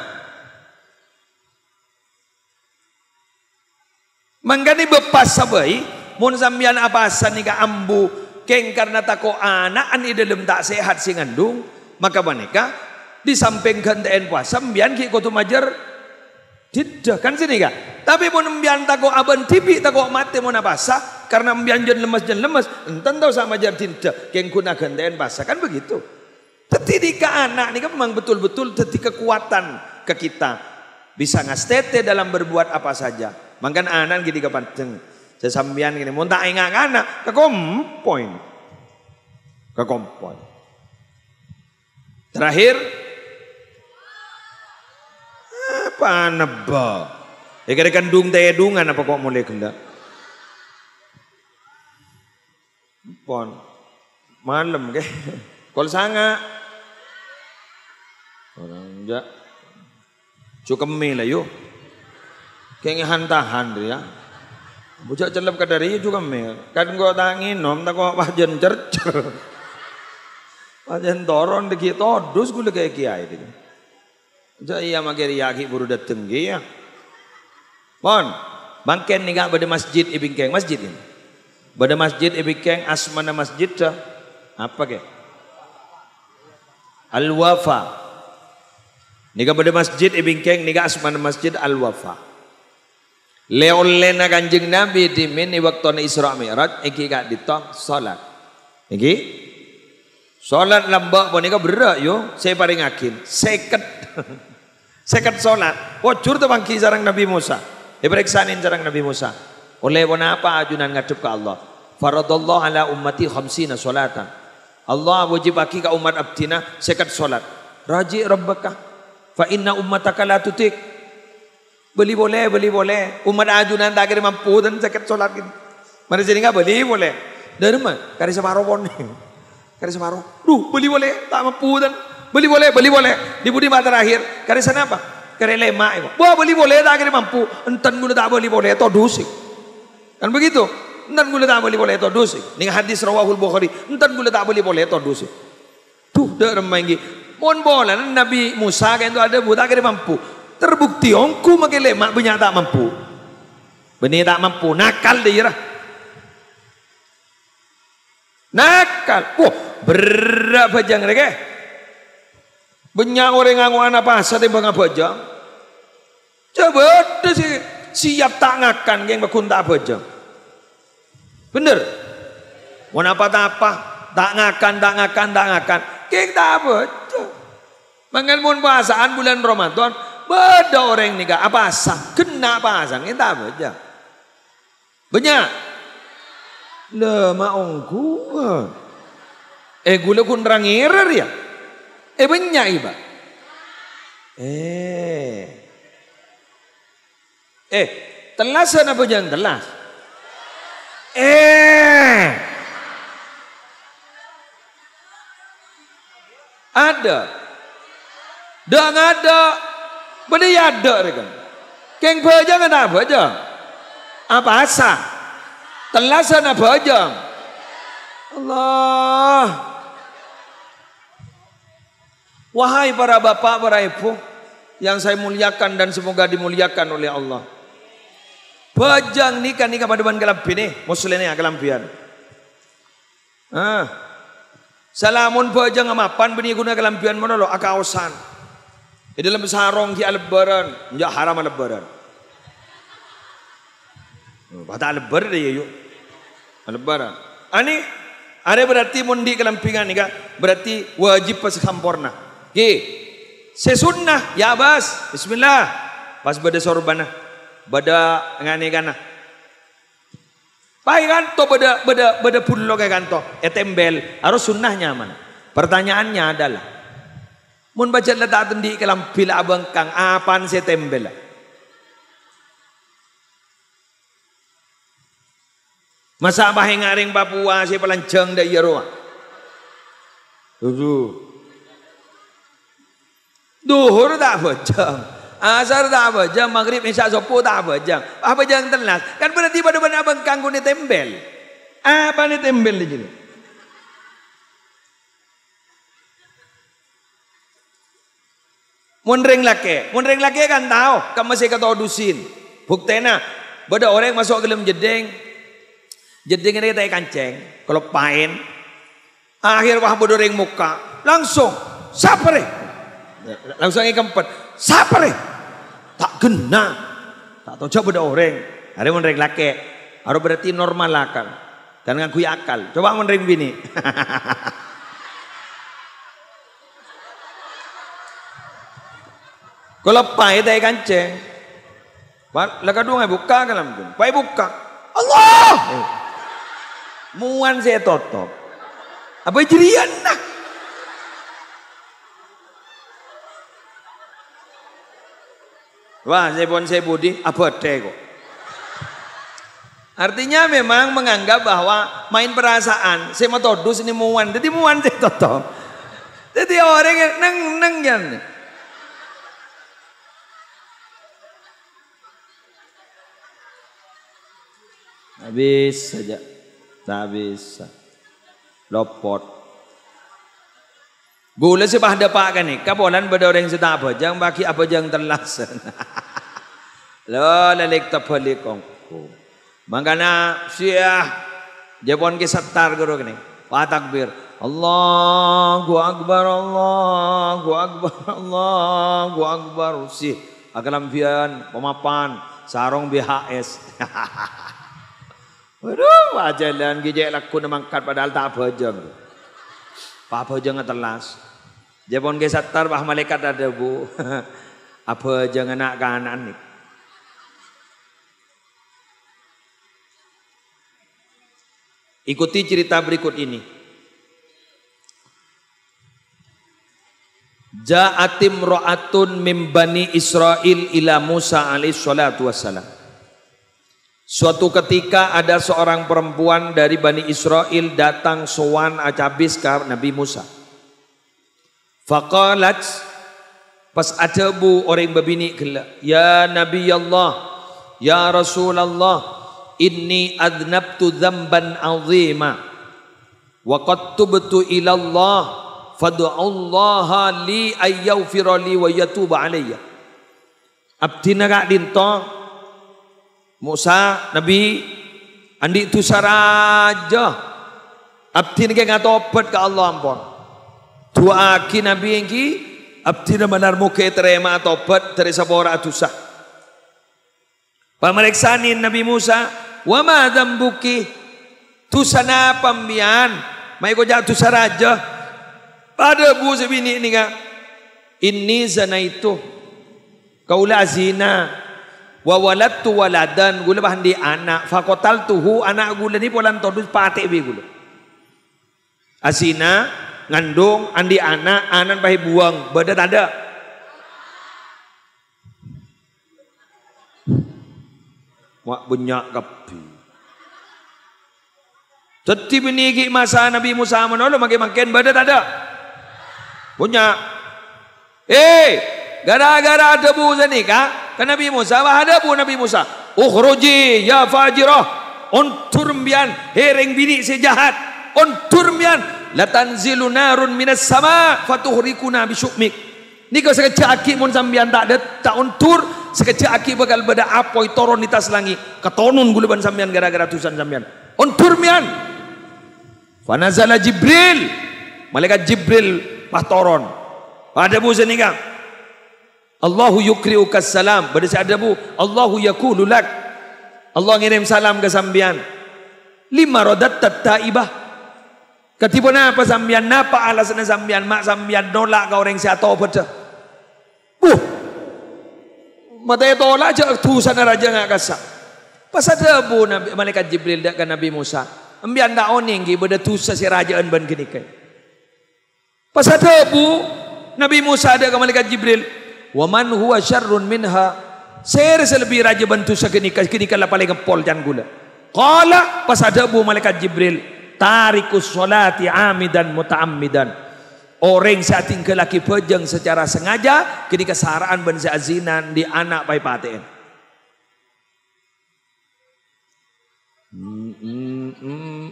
Mangga ni bepas sabai eh? mun sambian apa asan ni ka ambu keng karena tako anak an dalam tak sehat si ngandung maka mana baneka di samping kan puasa sambian ki kutu majer tidak kan sini kan? Tapi pun mbian takut aban tipi takut mati mau napasa. Karena mbian jen lemes jen lemes. Entah tahu sama jen tidak. Keng kuna gantian basa. Kan begitu. Ketika anak ini kan memang betul-betul detik kekuatan ke kita. Bisa ngastete dalam berbuat apa saja. Maka anak gini kapan. Jeng. Saya sambian gini. Mau tak ingat kan anak. Ke kompoin. Ke kompoin. Terakhir. Terakhir panebo. Ya kira kandung daya dungan apa kok mulai kendak? Pon malam ke? *laughs* Kol sanga orang ja cukup mila yo. Kengi hantahan dia. Ya. Bujak celup ke dari juga mil. Kan gua tangi nom tak gua pajen cercer. Pajen *laughs* doron dekik todus gula kayak kiai dekik. Jadi, Jaya magir yagi buru datang ke ya. Mon, bangken ni pada masjid ibing keng masjid ni. Pada masjid ibing keng asmana masjid ta. Apa ke? Al Wafa. Ni pada masjid ibing keng ni asmana masjid Al Wafa. Leon lena kanjeng Nabi di mini waktu Isra Mi'raj iki gak ditong salat. Iki Solat lambak pun ni berat yo. Saya paling yakin, Seket. *laughs* Seket solat. Wajur tu bangki jarang Nabi Musa. Diperiksanin jarang Nabi Musa. Oleh pun apa ajunan ngadep ke Allah. Faradallah ala ummati khamsina solatan. Allah wajib bagi ke umat abdina seket solat. Raji rabbaka. Fa inna ummataka la tutik. Beli boleh, beli boleh. Umat ajunan tak kira mampu dan seket solat. Mana jadi enggak beli boleh. Dari mana? Kari separuh pun. Kari Semarang. Duh, beli boleh. Tak mampu dan. Beli boleh, beli boleh. Di budi mata terakhir. Kari sana apa? Kari lemak. Ibu. Wah, beli boleh. Tak kari mampu. Entan guna tak beli boleh. Tak dusik. Kan begitu? Entan guna tak beli boleh. Tak dusik. Ini hadis rawahul Bukhari. Entan guna tak beli boleh. Tak dusik. Tuh, dia remah ini. Mohon boleh. Nabi Musa kan itu ada. Tak kari mampu. Terbukti. Ongku makin lemak. Benyak tak mampu. Benyak tak mampu. Nakal dia. Ya nakal wah berapa bajang mereka Banyak orang yang anak pasa tembangan bajang coba ada sih siap tak ngakan yang bakun tak bajang bener mau apa tak apa tak ngakan tak ngakan tak ngakan kek tak bajang mengelmun puasaan bulan Ramadan beda orang ini apa asa kena apa asa kek tak bajang Banyak. Le maung gua. Eh gula kundrang error ya. Eh banyak iba. Eh. Eh, telas ana jangan telas. Eh. Ada. Dak ada. Beli ada rekan. jangan bujan ana bujan. Apa asah? Telasan apa aja? Allah. Wahai para bapak, para ibu yang saya muliakan dan semoga dimuliakan oleh Allah. Bajang ni kan ni kepada ban kelam bini, muslim ni ah, kelam bian. Ha. Salamun bajang amapan bini guna kelam bian mana lo akausan. Di dalam sarong ki lebaran, ya haram lebaran. Hmm, Batal lebar dia yuk. Ah, lebar. Ani, ah. ah, ane berarti mundi kelampingan ni kan? Berarti wajib pas sempurna. Ki, sesunah ya bas. Bismillah. Pas bade sorbana, bade ngani kana. Pai kan to bade bade bade pun loge kan to. Etembel harus sunnahnya mana? Pertanyaannya adalah, mun baca letak tendi kelam pila abang kang apaan tembel? Lah? Masa abah yang ngaring Papua, saya pelancang dari Yeroa. Ya Tuh. Duhur tak pejang. Asar tak pejang. Maghrib Isya Sopo tak pejang. Apa pejang telas. Kan berarti tiba benda abang kanggu ni tembel. Apa ni tembel di sini? Mundring laki. Mundring laki kan tahu. Kamu masih kata odusin. Buktena. Bada orang masuk ke dalam jedeng. Jadi ini kita kanceng, kalau pain, akhir wah bodoh muka, langsung, siapa Langsung yang keempat, siapa Tak kena, tak tahu coba ada orang, hari mau orang laki, harus berarti normal akal, lah, dan ngaku akal, coba mau orang bini. *laughs* kalau pain, kita kanceng, Lekadu yang buka kalam pun, buka, Allah. Eh. Muan saya tutup. Apa jerian nak? Wah, saya bon saya budi, apa deh kok. Artinya memang menganggap bahwa main perasaan, saya mau todus ini muan, jadi muan saya tutup. Jadi orang yang neng neng yang habis saja. Tak bisa, Lopot. Gula sebah depak kan ni. Kapolan berdoreng sedap apa. Jangan bagi apa yang terlaksan. *laughs* Lo lelik tepulik kongku. Makana syiah. Jepun kisah tar guru kini. Wah takbir. Allahu Akbar, Allahu Akbar, *laughs* Allahu Akbar. Si, akalam pian, pemapan, sarong BHS. *laughs* Hahaha. Aduh, ajalan gije lakun mangkat padahal tak bojong. Pak bojong telas. Jepun ge satar bah malaikat ada bu. *laughs* Apa jangan nak kanan ni. Ikuti cerita berikut ini. Ja'atim ra'atun mim Israel ila Musa alaihi salatu wassalam. Suatu ketika ada seorang perempuan dari Bani Israel datang sowan acabis ke Nabi Musa. Faqalat pas acabu orang babini kela. Ya Nabi Allah, Ya Rasulullah, inni adnabtu zamban azimah. Wa qad tubtu ila Allah fad'allaha li ayyaghfira li wa yatuba Abdi Abdinaga dintong Musa Nabi andi tu saraja abdi ni kan topet ke Allah ampun tu aki Nabi yang ki abdi ni benar muka terima topet dari sabora tu sah pemeriksaanin Nabi Musa wa ma dhambuki tu sana pambian mai ko jatuh saraja pada bu sebini ini kan ini zina itu kaulah zina wa waladtu waladan gula bahandi anak fakotal tuhu anak gula ni polan todu patik bi gula asina ngandung andi anak anan bahi buang beda tanda wak bunyak kapi tetip ini iki masa Nabi Musa menolong makin-makin beda tanda punya eh hey! Gara-gara debu zanika, ke Nabi Musa wah ada bu Nabi Musa. Ukhroji ya fajirah unturmian hering bini si jahat unturmian latanzilu narun minas sama fatuhrikuna bisyukmik ni kau sekecil aki mun sambian tak ada tak untur sekecil aki bakal beda apoi toron di tas langi ketonun guliban sambian gara-gara tusan sambian unturmian fanazala jibril malaikat jibril mah toron pada musa ni kak Allahu yukriukas salam. Berarti ada bu. Allahu yakulu lak. Allah ngirim salam ke sambian. Lima rodat tata ibah. Ketipu apa sambian? Napa alasan sambian? Mak sambian nolak ke orang yang saya tahu Buh. Mata yang tolak je. Tu sana raja nak kasar. Pasal dia bu. Nabi, Malaikat Jibril dekat Nabi Musa. Ambian tak oning ke. Benda tu si raja yang Pasal dia bu. Nabi Musa ada ke Malaikat Jibril wa man huwa syarrun minha sir selebih raja bantu sekenika kini la paling gempol jangan gula qala pasadabu malaikat jibril tarikus solati amidan mutaammidan orang saat ke laki pejeng secara sengaja kini saraan ben zinan di anak pai paten hmm, hmm, hmm.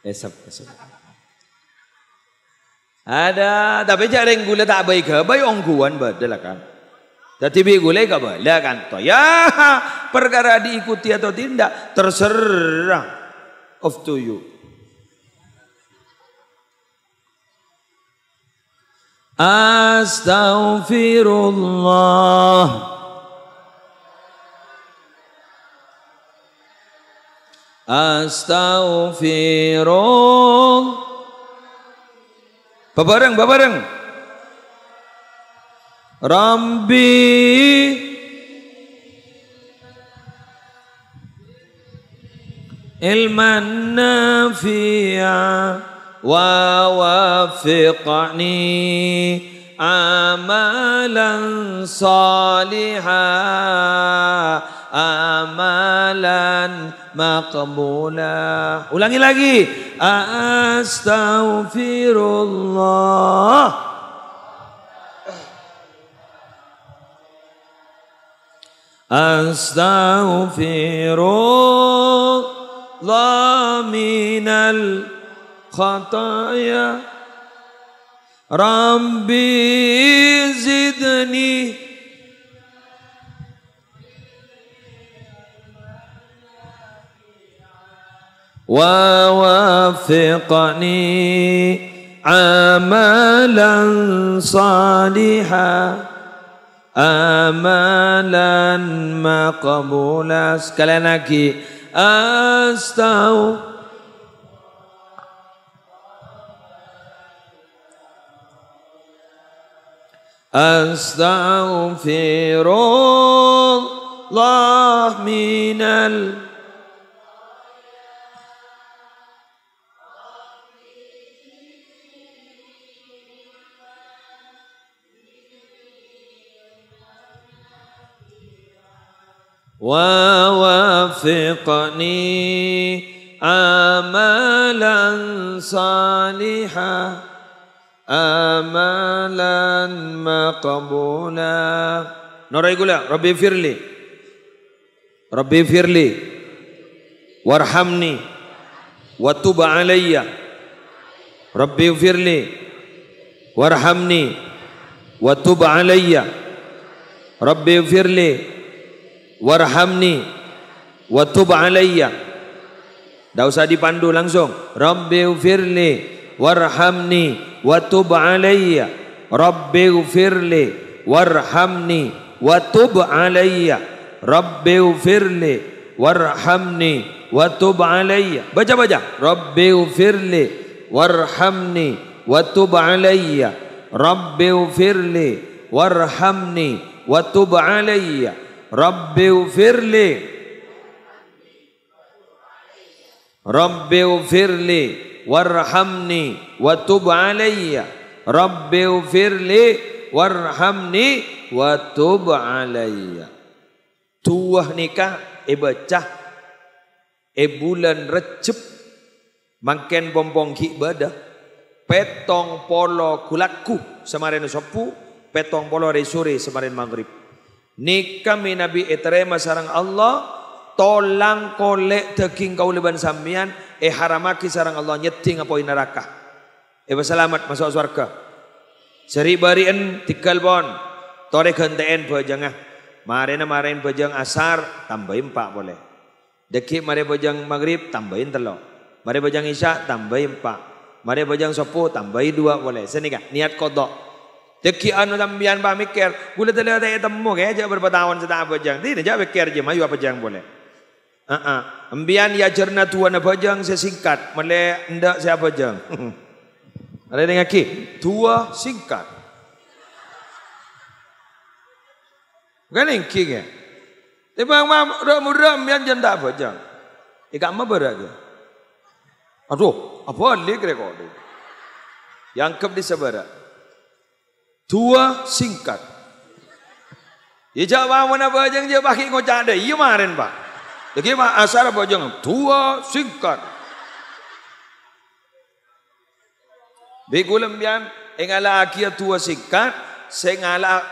Esok, esok. Ada, tapi cara yang gula tak baik, baik ongkuan betul lah kan? Tapi bi gula ke boleh kan? ya, perkara diikuti atau tidak terserah of to you. Astaghfirullah. astaghfirullah Bebareng, bebareng. Rambi ilman nafi'a wa wafiqni amalan salihah amalan maqbula. Ulangi lagi. Astaghfirullah. Astaghfirullah minal khataya. Rabbi zidni ووافقني عملا صالحا amalan maqbula sekalian lagi astau astaghfirullah minal ووافقني املا صالحا املا مقبولا نرى يقول ربي اغفر لي ربي اغفر لي وارحمني وتب علي ربي اغفر لي وارحمني وتب علي ربي اغفر لي warhamni wa tub alayya Tidak usah dipandu langsung Rabbi ufirli warhamni wa tub alayya Rabbi warhamni wa tub alayya Rabbi warhamni wa tub alayya Baca baca Rabbi ufirli warhamni wa tub alayya Rabbi warhamni wa tub alayya Rabbi ufirli Rabbi ufirli warhamni wa tub alayya Rabbi ufirli warhamni wa tub Tuah nikah e cah, e recep, recep mangken bombong ibadah petong polo kulaku semarin sopu petong polo resuri, semarin maghrib Nikami Nabi Itrema Masarang Allah tolang kolek daging kau leban sambian eh haramaki sarang Allah nyeting apa neraka. Eh selamat masuk surga. Seri barien tikal bon. Tore gentean bojang ah. Marena marain bojang asar tambahin pak boleh. Deki mare bojang maghrib tambahin telo. Mare bojang isya tambahin pak, Mare bojang sopo tambahin dua boleh. Seni kan niat kodok. Jadi anu tambian ba mikir, gula tele ada temu ke eh, aja berpetawon sedang apa jang. Dina ja mikir je mayu apa jang boleh. Ah ah, Ambian ya jernat tua na bajang se singkat, mele ndak se apa jang. *laughs* Ada dengan ki, tua singkat. Galing kiri. ke? Tiba mam ro muram yang jenda apa jang. Ika ma berage. Aduh, apa lek rekod. Yang kedua di Tua singkat. Ya jawab mana bajang je bagi ngocak ada. Ia maren pak. Jadi mak asal bajang tua singkat. Begulam bian engala akia tua singkat, sengala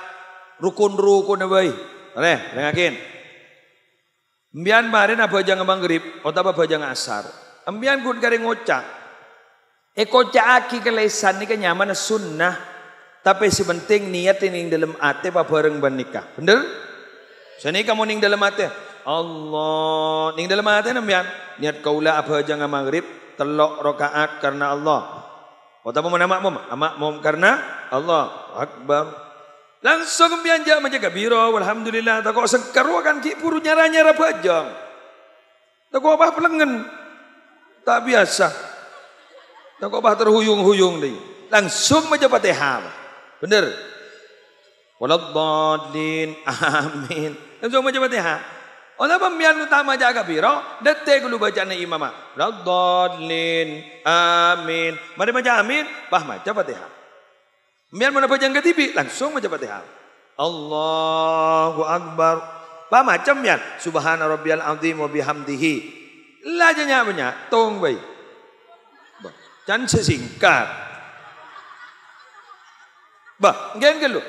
rukun rukun nabi. Reh, dengakin. Mbian maren apa jangan manggrib, atau apa jangan asar. Mbian gun kare ngocak. Eko eh, cak aki kelesan ni kan nyaman sunnah tapi si penting niat ini yang dalam hati apa bareng bernikah. Bener? Saya ni kamu ning dalam hati. Allah. Ning dalam hati nampian. Niat kau lah apa jangan maghrib. Telok rokaat karena Allah. Kata mau nama mom, amak mom karena Allah Akbar. Langsung kemudian jam aja kabiro. Alhamdulillah. Tak kau sengkaru akan ki puru nyara nyara bajang. Tak kau apa pelengen. Tak biasa. Tak kau apa terhuyung huyung ni. Langsung macam patihah. Benar. Waladdallin. *laughs* Amin. Yang semua macam mati. Ha? Oleh apa mian utama jaga agak biro. Detik dulu baca ni imam. Waladdallin. Amin. Mari baca amin. Bah macam mati. Pemian mana baca yang ketipi. Langsung macam mati. Allahu Akbar. Bah macam mian. Subhana Rabbiyal Azim wa bihamdihi. Lajanya apa nya? Tunggu Jangan sesingkat. Bah, ngen gelo.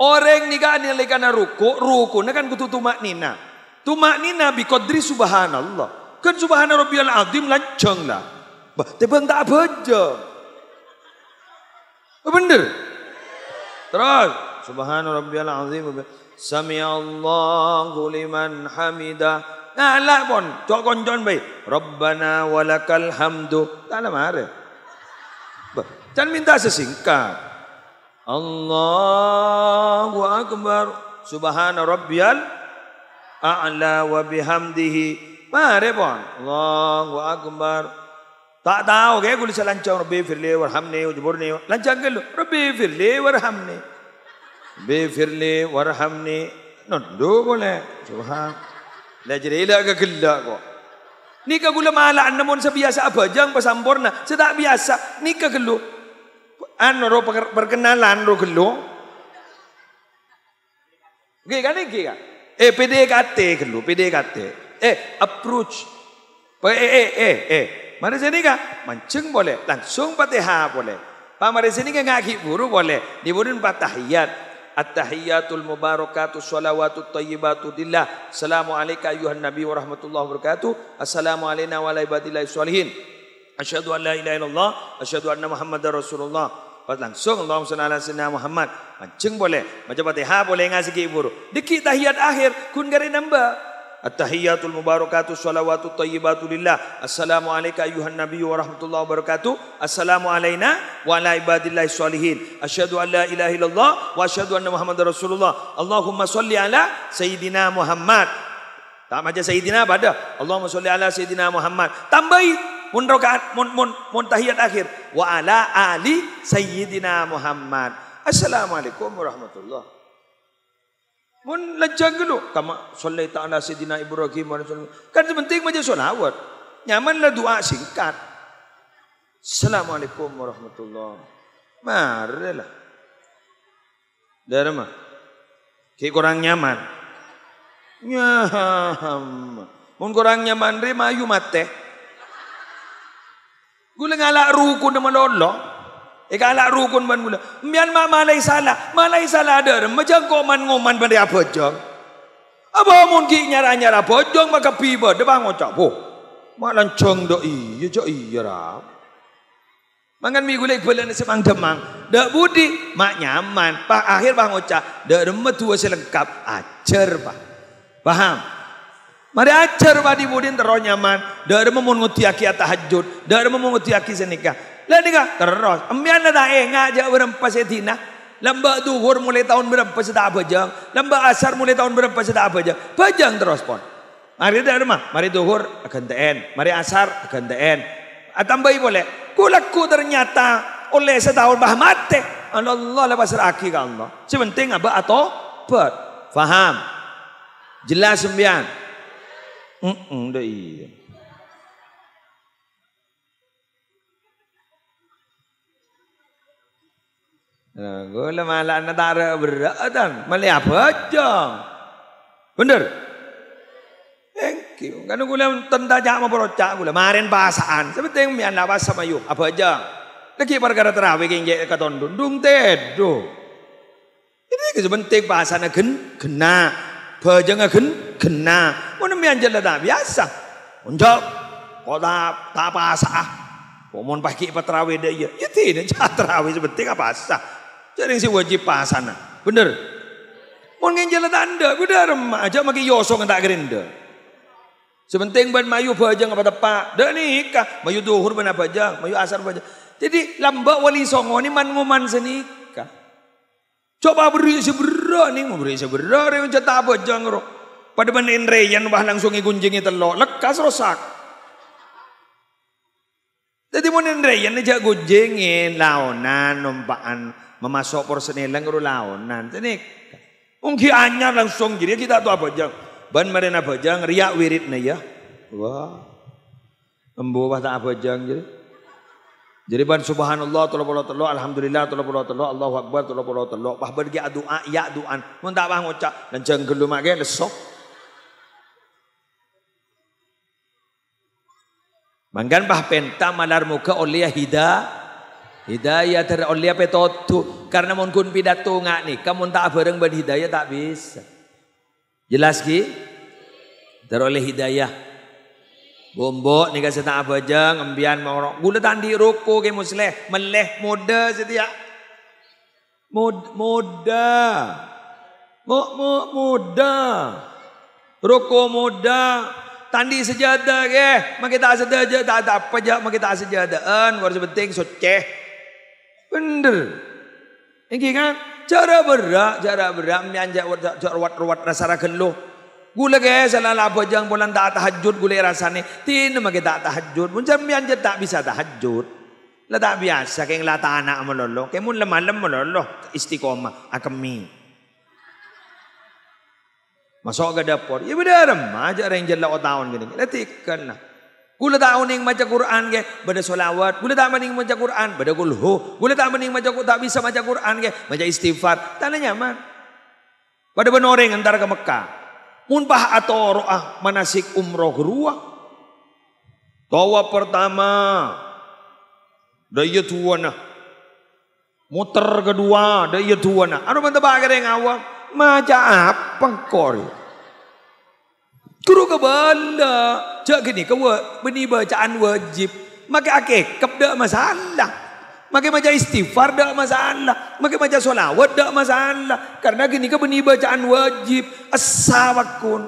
Orang ni kan yang lekana ruku, ruku ni kan kutu tumak nina. Tumak nina bi kodri subhanallah. Kan subhanallah rabbiyal azim lancang lah. Bah, tapi benda apa je? Bener. Terus, subhanallah rabbiyal azim. Sami Allahu liman hamidah. Nah, lah pun. Cok konjon baik. Rabbana walakal hamdu. Tak lah mara. Bah, jangan minta sesingkat. Allahu akbar subhana rabbiyal a'la wa bihamdihi mare pon Allahu akbar tak tahu ke kulis lancang rabbi firli warhamni ujburni lancar ke lu rabbi firli warhamni bi firli warhamni nundu boleh subhan la jrela ke gelak ko ni ke gula malak namun sebiasa apa jang pasamporna sedak biasa ni ke gelu anu ro perkenalan ro gelo. Ge kan ni ge kan. Eh PDKT gelo, PDKT. Eh approach. Eh eh eh eh. Mari sini kan? Mancing boleh, langsung patiha boleh. Pak mari sini kan ngaki buru boleh. Diburun patahiyat. At-tahiyatul mubarakatuh salawatut tayyibatu dillah. Assalamualaikum ayuhan nabi wa rahmatullahi wa barakatuh. Assalamualaikum wa alaibadillahi salihin. Asyadu an la ilaha illallah. Asyadu anna muhammad rasulullah. Lepas langsung Allahumma salli ala sayyidina Muhammad. Macam boleh. Macam Fatihah boleh ngasih sikit buruk. Dikit tahiyat akhir kun gari nambah. at tahiyatul mubarakatuh salawatu tayyibatu lillah. Assalamu alayka ayyuhan nabiyyu wa rahmatullahi wa barakatuh. Assalamu alayna wa ala ibadillahi salihin. Asyhadu an la ilaha illallah wa asyhadu anna Muhammadar Rasulullah. Allahumma salli ala sayyidina Muhammad. Tak macam sayyidina apa dah? Allahumma salli ala sayyidina Muhammad. Tambahi mun rakaat mun mun mun tahiyat akhir wa ala ali sayyidina Muhammad. Assalamualaikum warahmatullahi Mun lejang dulu kama solai ta'ala sayyidina Ibrahim Kan penting majlis solawat. Nyamanlah doa singkat. Assalamualaikum warahmatullahi. Marilah. Darma. Ki kurang nyaman. Nyaham. Mun kurang nyaman re mayu mateh. Gula ngalak rukun dengan Allah. eka alak rukun ban gula. Mian ma malai salah. Malai salah ada. Macam kau man ngoman benda apa jom. Apa mungkin ki nyara-nyara bojong maka piba de bang ocak bo. Mak lancong do iya jo iya ra. Mangan mi gulai bela ni semang demang. Dak budi mak nyaman. Pak akhir bang ocak de remet tua selengkap acer pak. Paham? Mari ajar badi budin teroh nyaman. Dari mau mengerti aki tahajud. Dari mau mengerti aki senika. Lain ni kan? Teroh. Amian ada engah jauh berempat setina. Ya Lambak duhur mulai tahun berempat setah ya bejang. Lambak asar mulai tahun berempat setah ya bejang. Bejang terus pun. Mari dari rumah. Mari duhur akan agenten. Mari asar akan agenten. Atambai ah, boleh. Kulaku ternyata oleh setahun bah mati. Allah lepas serakhi kan Allah. Sebenteng apa atau? Ber. Faham. Jelas sembian. Mm-mm, dah iya. Gula malah nak tarik berat Malah apa aja. Bener? Thank you. Kan gula tanda jak memperocak gula. Marin pasaan. Sebetulnya mian lawas sama yuk. Apa aja. Lagi perkara terawih yang jika katon dundung tedo. Ini sebetulnya pasaan gen, genak bajang agen kena mana mian jalan biasa unjuk kau tak apa sah Pemohon pagi apa terawih dah ya? Ya tidak, *laughs* jangan terawih seperti apa sah. Jadi si wajib pasana, bener. Mohon ngejala tanda, bener remah aja maki yosok ngetak gerinda. Sementing ban mayu bajang apa tepak, dah nikah. Mayu duhur ban apa bajang, mayu asar bajang. Jadi lambak wali songo ni man nguman senik. Coba beri sebera ni. Beri sebera. ni macam tak apa. Jangan roh. Pada mana indri yang bahan langsung ikunjing itu lo. Lekas rosak. Jadi mana indri yang ni jak gunjing Launan, numpaan. memasok porsenilang ke launan. Ini. Ungki anya langsung jadi kita tu apa jang. Ban marina bajang riak wirit ya. Wah. Embo bah tak apa jang jadi. Jadi ban subhanallah tolo tolong tolong alhamdulillah tolo tolong tolong Allahu akbar tolong tolong tolong pah bergi doa ya doan mun tak bang ucap dan jangan gelum age lesok. Mangan bah penta malar muka oleh hida hidayah ter oleh petotu karena mun kun pidato ngak ni kamu tak bareng ban hidayah tak bisa. Jelas ki? Ter oleh hidayah. Bombok ni kasi tak apa je ngembian orang. Gula tandi ruku ke musleh, meleh muda setia. Mud, muda. Mok mok muda. Ruku muda. Tandi sejada ke? Maka tak sejada tak, ada apa je. Maka tak sejada. En, kau rasa penting, soceh. Bender. Ini kan? Cara berak, cara berak. Mian jat, jat, ruat jat, jat, jat, Gula ke salah apa jang bulan tak tahajud gula rasane. Tin mage tak tahajud. Mun jam mian tak bisa tahajud. La tak biasa ke la tanah melolo. Ke mun lemalem melolo istiqomah akemi. Masuk ke dapur. Ya benar majak reng jella o taun gini. Letikkan lah, lah. Gula tak uning maca Quran ke pada solawat. Gula tak mending maca Quran pada gulhu. Gula tak mending maca tak bisa maca Quran ke maca istighfar. Tanya mana? Pada benoreng antara ke Mekah munbah atau roah manasik umroh ruah. Tawa pertama daya tua nah. Muter kedua daya tua nah. Aduh benda bagai yang awak macam apa kor? Turu ke benda Cak gini kau bini bacaan wajib. Maka akik kepada masalah. Makin macam istighfar tak masalah. Makin macam solawat tak masalah. Karena gini ke benih bacaan wajib. Assawakun.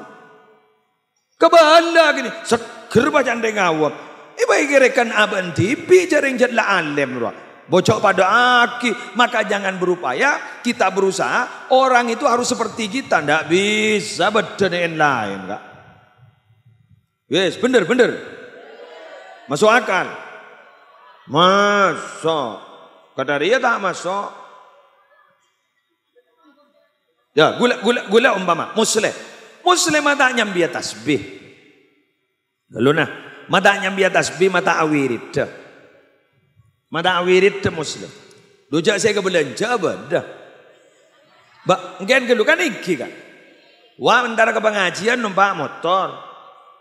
Kebahanda gini. Seger bacaan dengan awam. Iba eh, ikirikan aban tipi jaring jadlah alim. Bocok pada aki. Maka jangan berupaya. Kita berusaha. Orang itu harus seperti kita. Tak bisa berdenein lain. Yes, bener, bener. Masuk akal. Masuk akal. Masa. Kata dia ya tak masa. Ya, gula gula gula umpama Muslim. Muslim mata nyambi atas B. Lalu nah, mata nyambi atas B mata awirit. Da. Mata awirit da, Muslim. Dojak saya ke belanja dah. Ba, ngen ke kan iki kan. Wah, mentar ke pengajian numpak motor.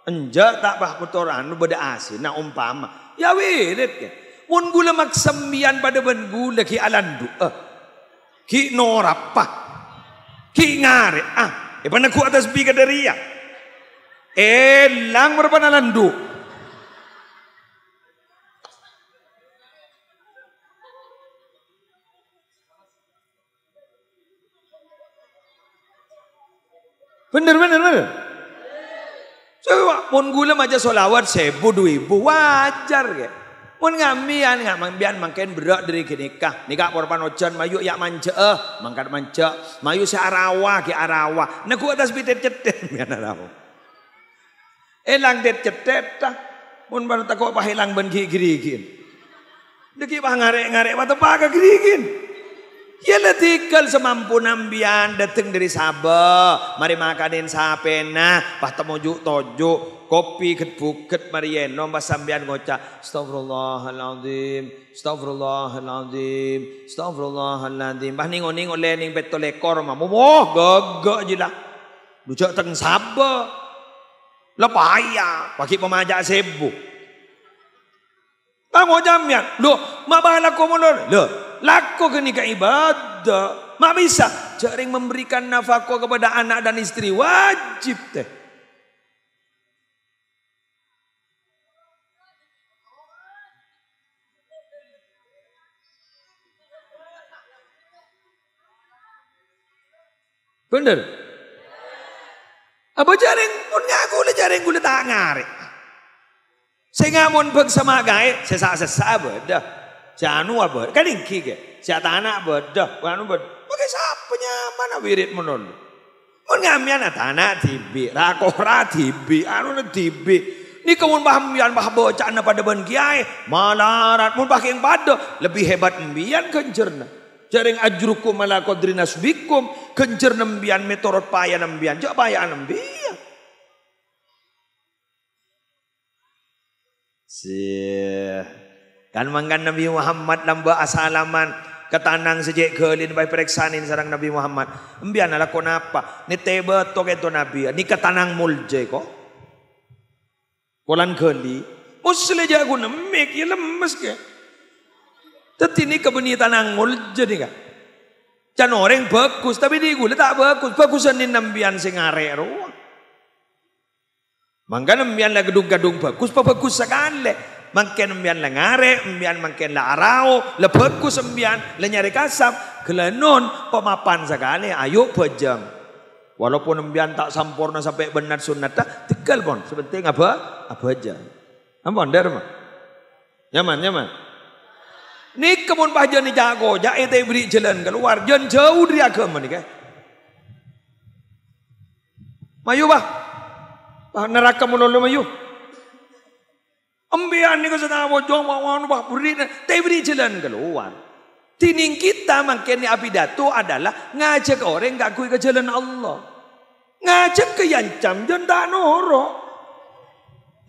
enja tak bah motor anu beda asin. Nah umpama, ya wirit kan. Mun gula mak sembian pada ben gula ki alan du. Uh. Eh. Ki norapa. Ki ngare. Ah, uh. Eh, e pana ku atas bi ka deria. Ah? E eh, lang merpan alan du. Benar benar benar. Coba pun gula macam solawat sebu dua ibu wajar ke? Ya. Mun ngambian ngak mangbian mangkain berak dari kini kah? Nikah korban ojan mayu yak manje, eh mangkat manje, mayu si arawa ki arawa. Neku atas bitet cetet mian *laughs* arawa. Elang det cetet tak? Mun baru tak kau pahilang ben kiri giri gin. pah ngarek ngarek apa tu kiri ke Ya letikkel semampu nambian dateng dari Sabah. Mari makanin sapena. Pah temujuk tojuk. Kopi ket buket marien. Nomba sambian ngocak. Astagfirullahaladzim. Astagfirullahaladzim. Astagfirullahaladzim. Pah ningo-ningo lening betul ekor mamu. Wah gaga je lah. Lucak teng Sabah. Lepaya. Lah Pakik pemajak sebu. Tak ngocam ya. Loh, mabahalah komodor. Loh, laku kenika ibadah. Mak bisa jaring memberikan nafkah kepada anak dan istri wajib teh. Benar? Apa jaring pun ngaku le jaring gula tak ngarik. Saya ngamun bek sama gaya, saya sah sah janu abot kan ingki ke siapa anak abot dah kanu abot bagai siapa nyaman wirid menol mon ngamian ada anak tibi rakora tibi anu ne tibi ni kemun paham mian bah bocah anak pada ban kiai malarat mon pakai yang pada lebih hebat mian kencerna jaring ajruku malakodrinas bikum kencer nembian metorot payah nembian jauh payah nembian Si. Kan mangan Nabi Muhammad lamba asalaman ketanang sejek ke lin bai periksanin sarang Nabi Muhammad. Embian ala konapa? Ni tebe to ke Nabi. Ni ketanang mulje ko. Kolan geli. Musle jago nemek ya lemes ke. Tetapi ni kebunyi tanang mulje ni ka. Jan orang bagus tapi ni gule tak bagus. Bagusan ni nembian sing arek ruang. Mangga nembian lagi gedung-gedung bagus, apa bagus sekali. Mungkin mbian la ngare, mbian mungkin la arau, la perku sembian, la nyari kasap, kelenon pemapan sekali ayo bejeng. Walaupun mbian tak sempurna sampai benar sunnah tak, tegal pun. Sebenteng apa? Apa aja. Ampun der mah. Nyaman, nyaman. Ni kemun pah jeni jago, jae te beri jalan keluar, jen jauh dia ke mana ke? Mayu bah. Bah neraka mun lu mayu. Ambian ni kata nak buat jom wang wang buat beri ni. Tapi beri jalan keluar. Tining kita makin ni api datu adalah ngajak orang gak kui ke jalan Allah. Ngajak ke yang cam janda noro.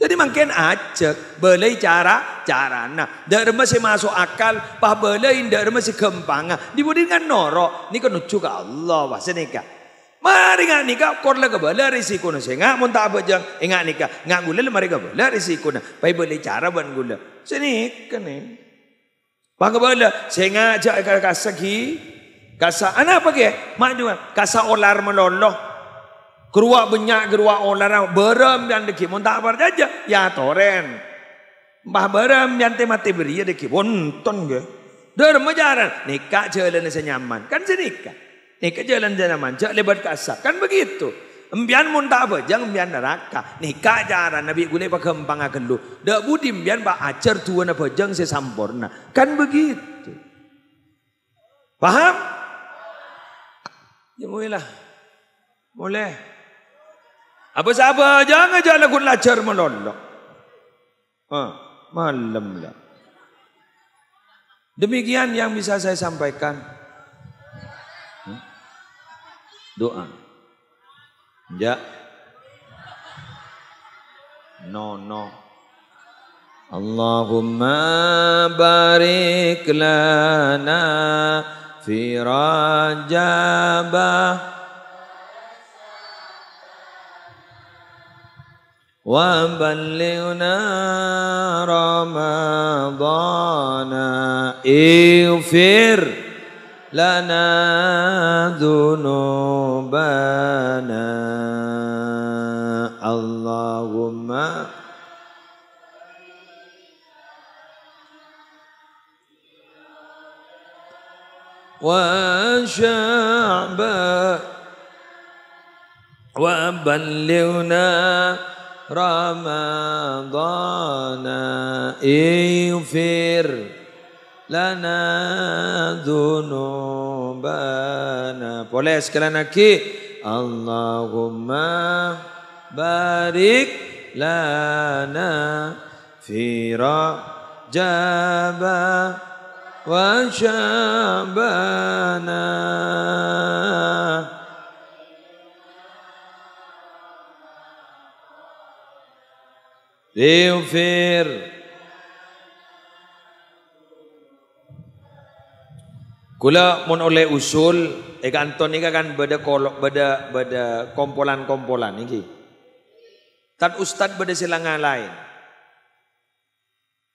Jadi makin ajak boleh cara cara nak. Dah remas masuk akal, pah boleh indah remas si kempang. Di budi kan noro. Ni kan nucu ke Allah wasenika. Mari ngak nikah kor lagi bela risiko nasi. Ngak mon tak jang. Engak nikah ngak gula lemari gak bela risiko nasi. Pai boleh cara ban gula. Sini kene. Bang bela sehingga jak kar kasagi kasa. Anak apa ke? Mak juga kasa olar meloloh. Kerua banyak kerua olar berem yang dekik. Mon tak abah ya toren. Bah berem yang temat temeria dekik. Bonton ke? Dermajaran nikah jalan nasi nyaman. Kan sini nikah. Ni ke jalan jalan manja lebar kasar Kan begitu. Embian mun tak apa, jangan embian neraka. Nih kajaran Nabi gulai pakai kembang akan lu. Dak budi embian ba acer tuan apa, jangan saya sampurna. Kan begitu. Paham? Ya mulailah. Boleh. Apa siapa jangan jalan kun lacer melolok. Ha, malam lah. Demikian yang bisa saya sampaikan doa. Ya. No, no. Allahumma barik lana fi rajabah wa balighna ramadana ighfir لنا ذنوبنا اللهم وشعبا وبلغنا رمضان اغفر لنا ذنوبنا boleh sekali كي اللهم بارك لنا في رجب وشعبنا ليغفر Kula mun oleh usul e kanton ni kan beda kolok beda beda kumpulan-kumpulan iki. Tat ustaz beda silangan lain.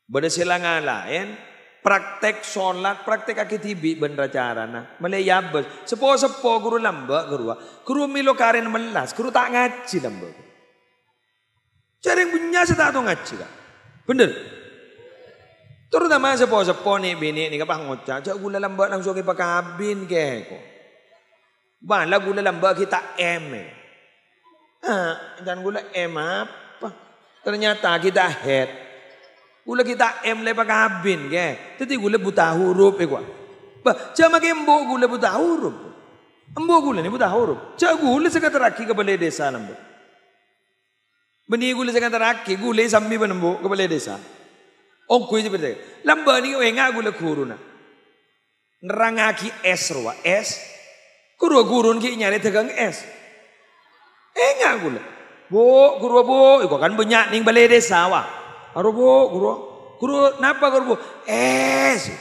Beda silangan lain praktek solat, praktek kaki tibi benda cara nak melayabes. Sepo sepo guru lambak guru, guru milo karen melas, guru tak ngaji lambak. Cari yang punya saya ngaji kan? Bener. Terutama sepo-sepo ni bini ni kapan ngocak. Cak gula lambat nang suruh pakai abin ke Ba, Banlah gula lambat kita M. Eh? Ha, dan gula M apa? Ternyata kita head. Gula kita M le pakai abin ke. Eh? Tapi gula buta huruf ko. Ba, cak make embo gula buta huruf. Embo gula ni buta huruf. Cak gula sekat raki ke balai desa lambat. Benih gula sekat raki gula sambil menembo ke balai desa. Oh kui je berde. Lamba ni we nga gule kuruna. Lah. Nerang aki es roa es. Kuru gurun ki nyale tegang es. Eh nga gule. Bo guru bo iko kan banyak nih balai desa wa. Aro bo guru. Guru napa guru bo? Es.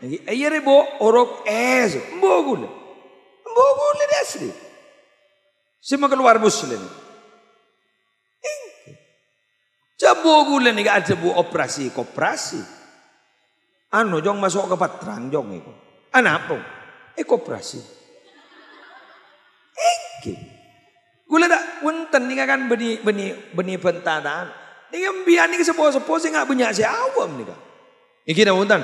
Ngi ayere bo orok es. Bo gule. Bo gule desri. semua keluar muslim. Cabo gula ni gak ada operasi koperasi. Anu jong masuk ke patrang jong itu. Anak apa? Eh koperasi. Eki. Gula dak wenten ni kan beni beni beni pentadan. Ni yang biar ni sepo sepo sih ngak banyak si awam ni kan. Iki dah wenten.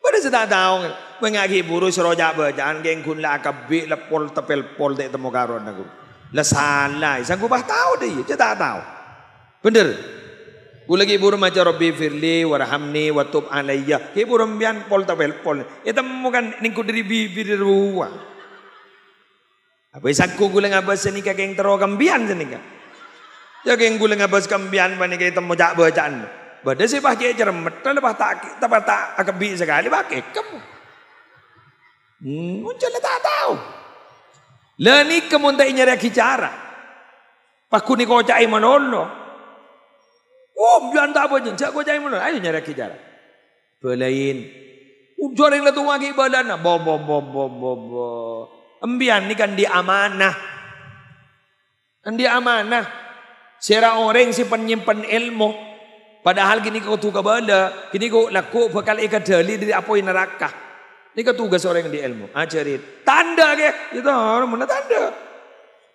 Pada sedang tahu mengaji buru seroja berjalan geng kun lah kebi lepol tepel pol dek temu karun aku. Lesalai. Lah sanggup bah tahu deh. Cita tahu. Bener. Kulagi buru maca Robbi Firli warhamni watub alayya. Kau buru mbian pol tak bel pol. Itu ya, mungkin ningku dari bibir ruwa. Abis aku gula ngabas ni kau keng teror kambian seni kau. Jauh keng gula ngabas kambian bani kau itu mojak bacaan. Bada sih pakai cermet, tapi pak tak, tapi tak agak bi sekali pakai kamu. Hmm, muncul lah, tak tahu. Lain kamu tak ingin reaksi cara. Pakku ni kau cai manolno, Oh, biar tak boleh je. Cak kau jangan mulut. Ayo nyerah kejar. Belain, Ujar yang datang lagi badan. Bo, lah. bo, bo, bo, bo, bo. Embian ni kan di amanah. Kan di amanah. Serah orang si penyimpan ilmu. Padahal gini kau tukar benda. gini kau laku bakal ikat dali dari apa yang neraka. Ini kau tugas orang yang di ilmu. Ajarin. Ah, tanda ke? Itu orang mana tanda.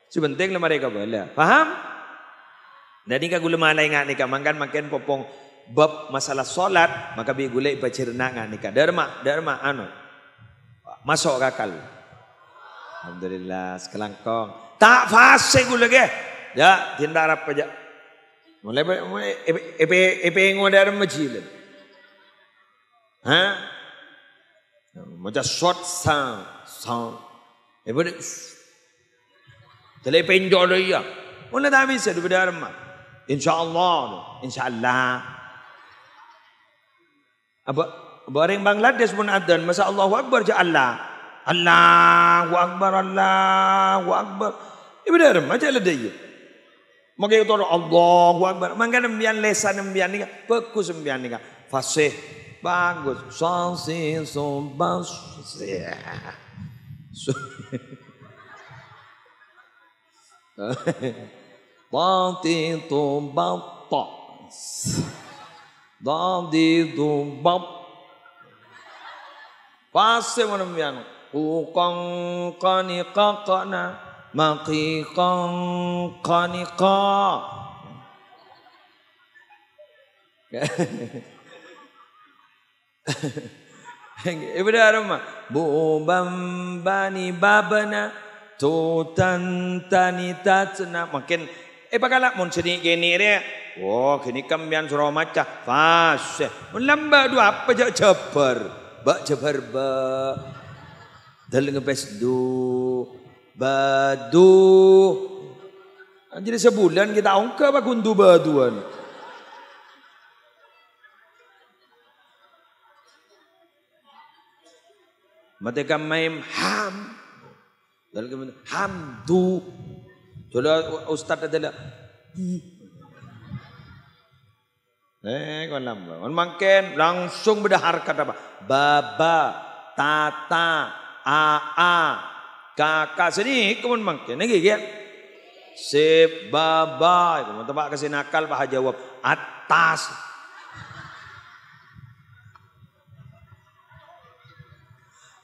Sebenteng lah mereka benda. Faham? Jadi kalau gula malai ngak nikah, makan makan popong bab masalah solat, maka bi gula baca renang nikah. Derma, derma, anu. Masuk kakal. Alhamdulillah, sekelangkong. Tak fasih gula ke? Ya, tindak harap saja. Mulai, mulai, epe, epe, epe, epe, epe, Ha? Macam short sound, sound. Ibu ni. Telai penjol dia. Mana dah habis ya, dia berdarmah. Insya Allah, Insya Allah. Apa? barang Bangladesh pun ada. Masa Allah, Akbar je Allah. Allah, Akbar, Allahu Akbar. Ibu dah remah je lah Maka itu orang Allahu Akbar. Maka nambian lesa mian ni. Bagus mian ni. Fasih. Bagus. Sansih. Sumbah. Yeah. Dadi tu bapa. Dadi tu bap. Pasti mana mian. Ukang kani kana, na. Maki kang kani ka. *laughs* Ibu dah rumah. Bubam bani babana. Tutan tani tatna. Makin. Makin. ไอ้พักละมันชนิดเกนี่เรียกโอ้ขึ้นนี่กัมยันสโรมาจ่าฟาสเซมันลำบากดูอะไรจะเจ็บปวดบาดเจ็บปวดบาดเดินกับเพชรดูบาดูอันนี้เราสบู่เลยนี่ตาองค์เก็บกุนดูบาดูอันมาเด็กกัมยันฮัมเดินกับฮัมดู Itulah ustaz dia tidak. Eh, kau nampak. Kau makin langsung berdahar kata apa? Baba, tata, aa, kakak sini. Kau makan? Nengi kan? Si baba. Kau tempat kasih nakal, paha jawab. Atas.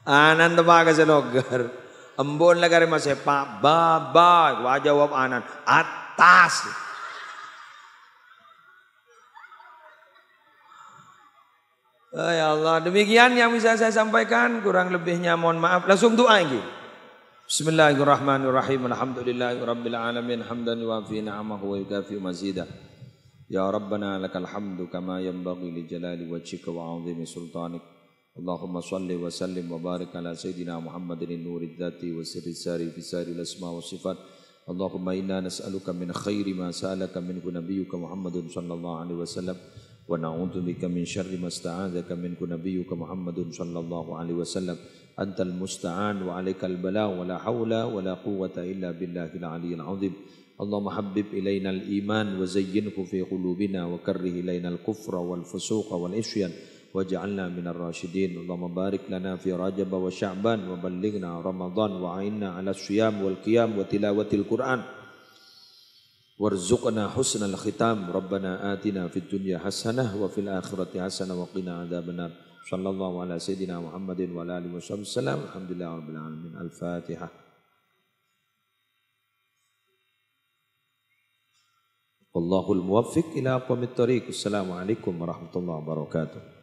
Anan tempat kasih nogar embun negara masih pak baba wajah jawab anan atas Oh ya Allah, demikian yang bisa saya sampaikan, kurang lebihnya mohon maaf. Langsung doa lagi. Bismillahirrahmanirrahim. Alhamdulillahirabbil alamin. Hamdan wa fi ni'amahu wa yukafi mazidah. Ya Rabbana lakal hamdu kama yanbaghi li jalali wajhika wa 'azimi sultanika. اللهم صل وسلم وبارك على سيدنا محمد النور الذاتي وسر الساري في سائر الأسماء والصفات اللهم إنا نسألك من خير ما سألك منه نبيك محمد صلى الله عليه وسلم ونعوذ بك من شر ما استعاذك منه نبيك محمد صلى الله عليه وسلم أنت المستعان وعليك البلاء ولا حول ولا قوة إلا بالله العلي العظيم اللهم حبب إلينا الإيمان وزينه في قلوبنا وكره إلينا الكفر والفسوق والعصيان واجعلنا من الراشدين اللهم بارك لنا في رجب وشعبان وبلغنا رمضان وعيننا على الصيام والقيام وتلاوة القرآن وارزقنا حسن الختام ربنا آتنا في الدنيا حسنة وفي الآخرة حسنة وقنا عذاب النار صلى الله على سيدنا محمد وعلى آله وصحبه وسلم الحمد لله رب العالمين الفاتحة والله الموفق إلى أقوم الطريق السلام عليكم ورحمة الله وبركاته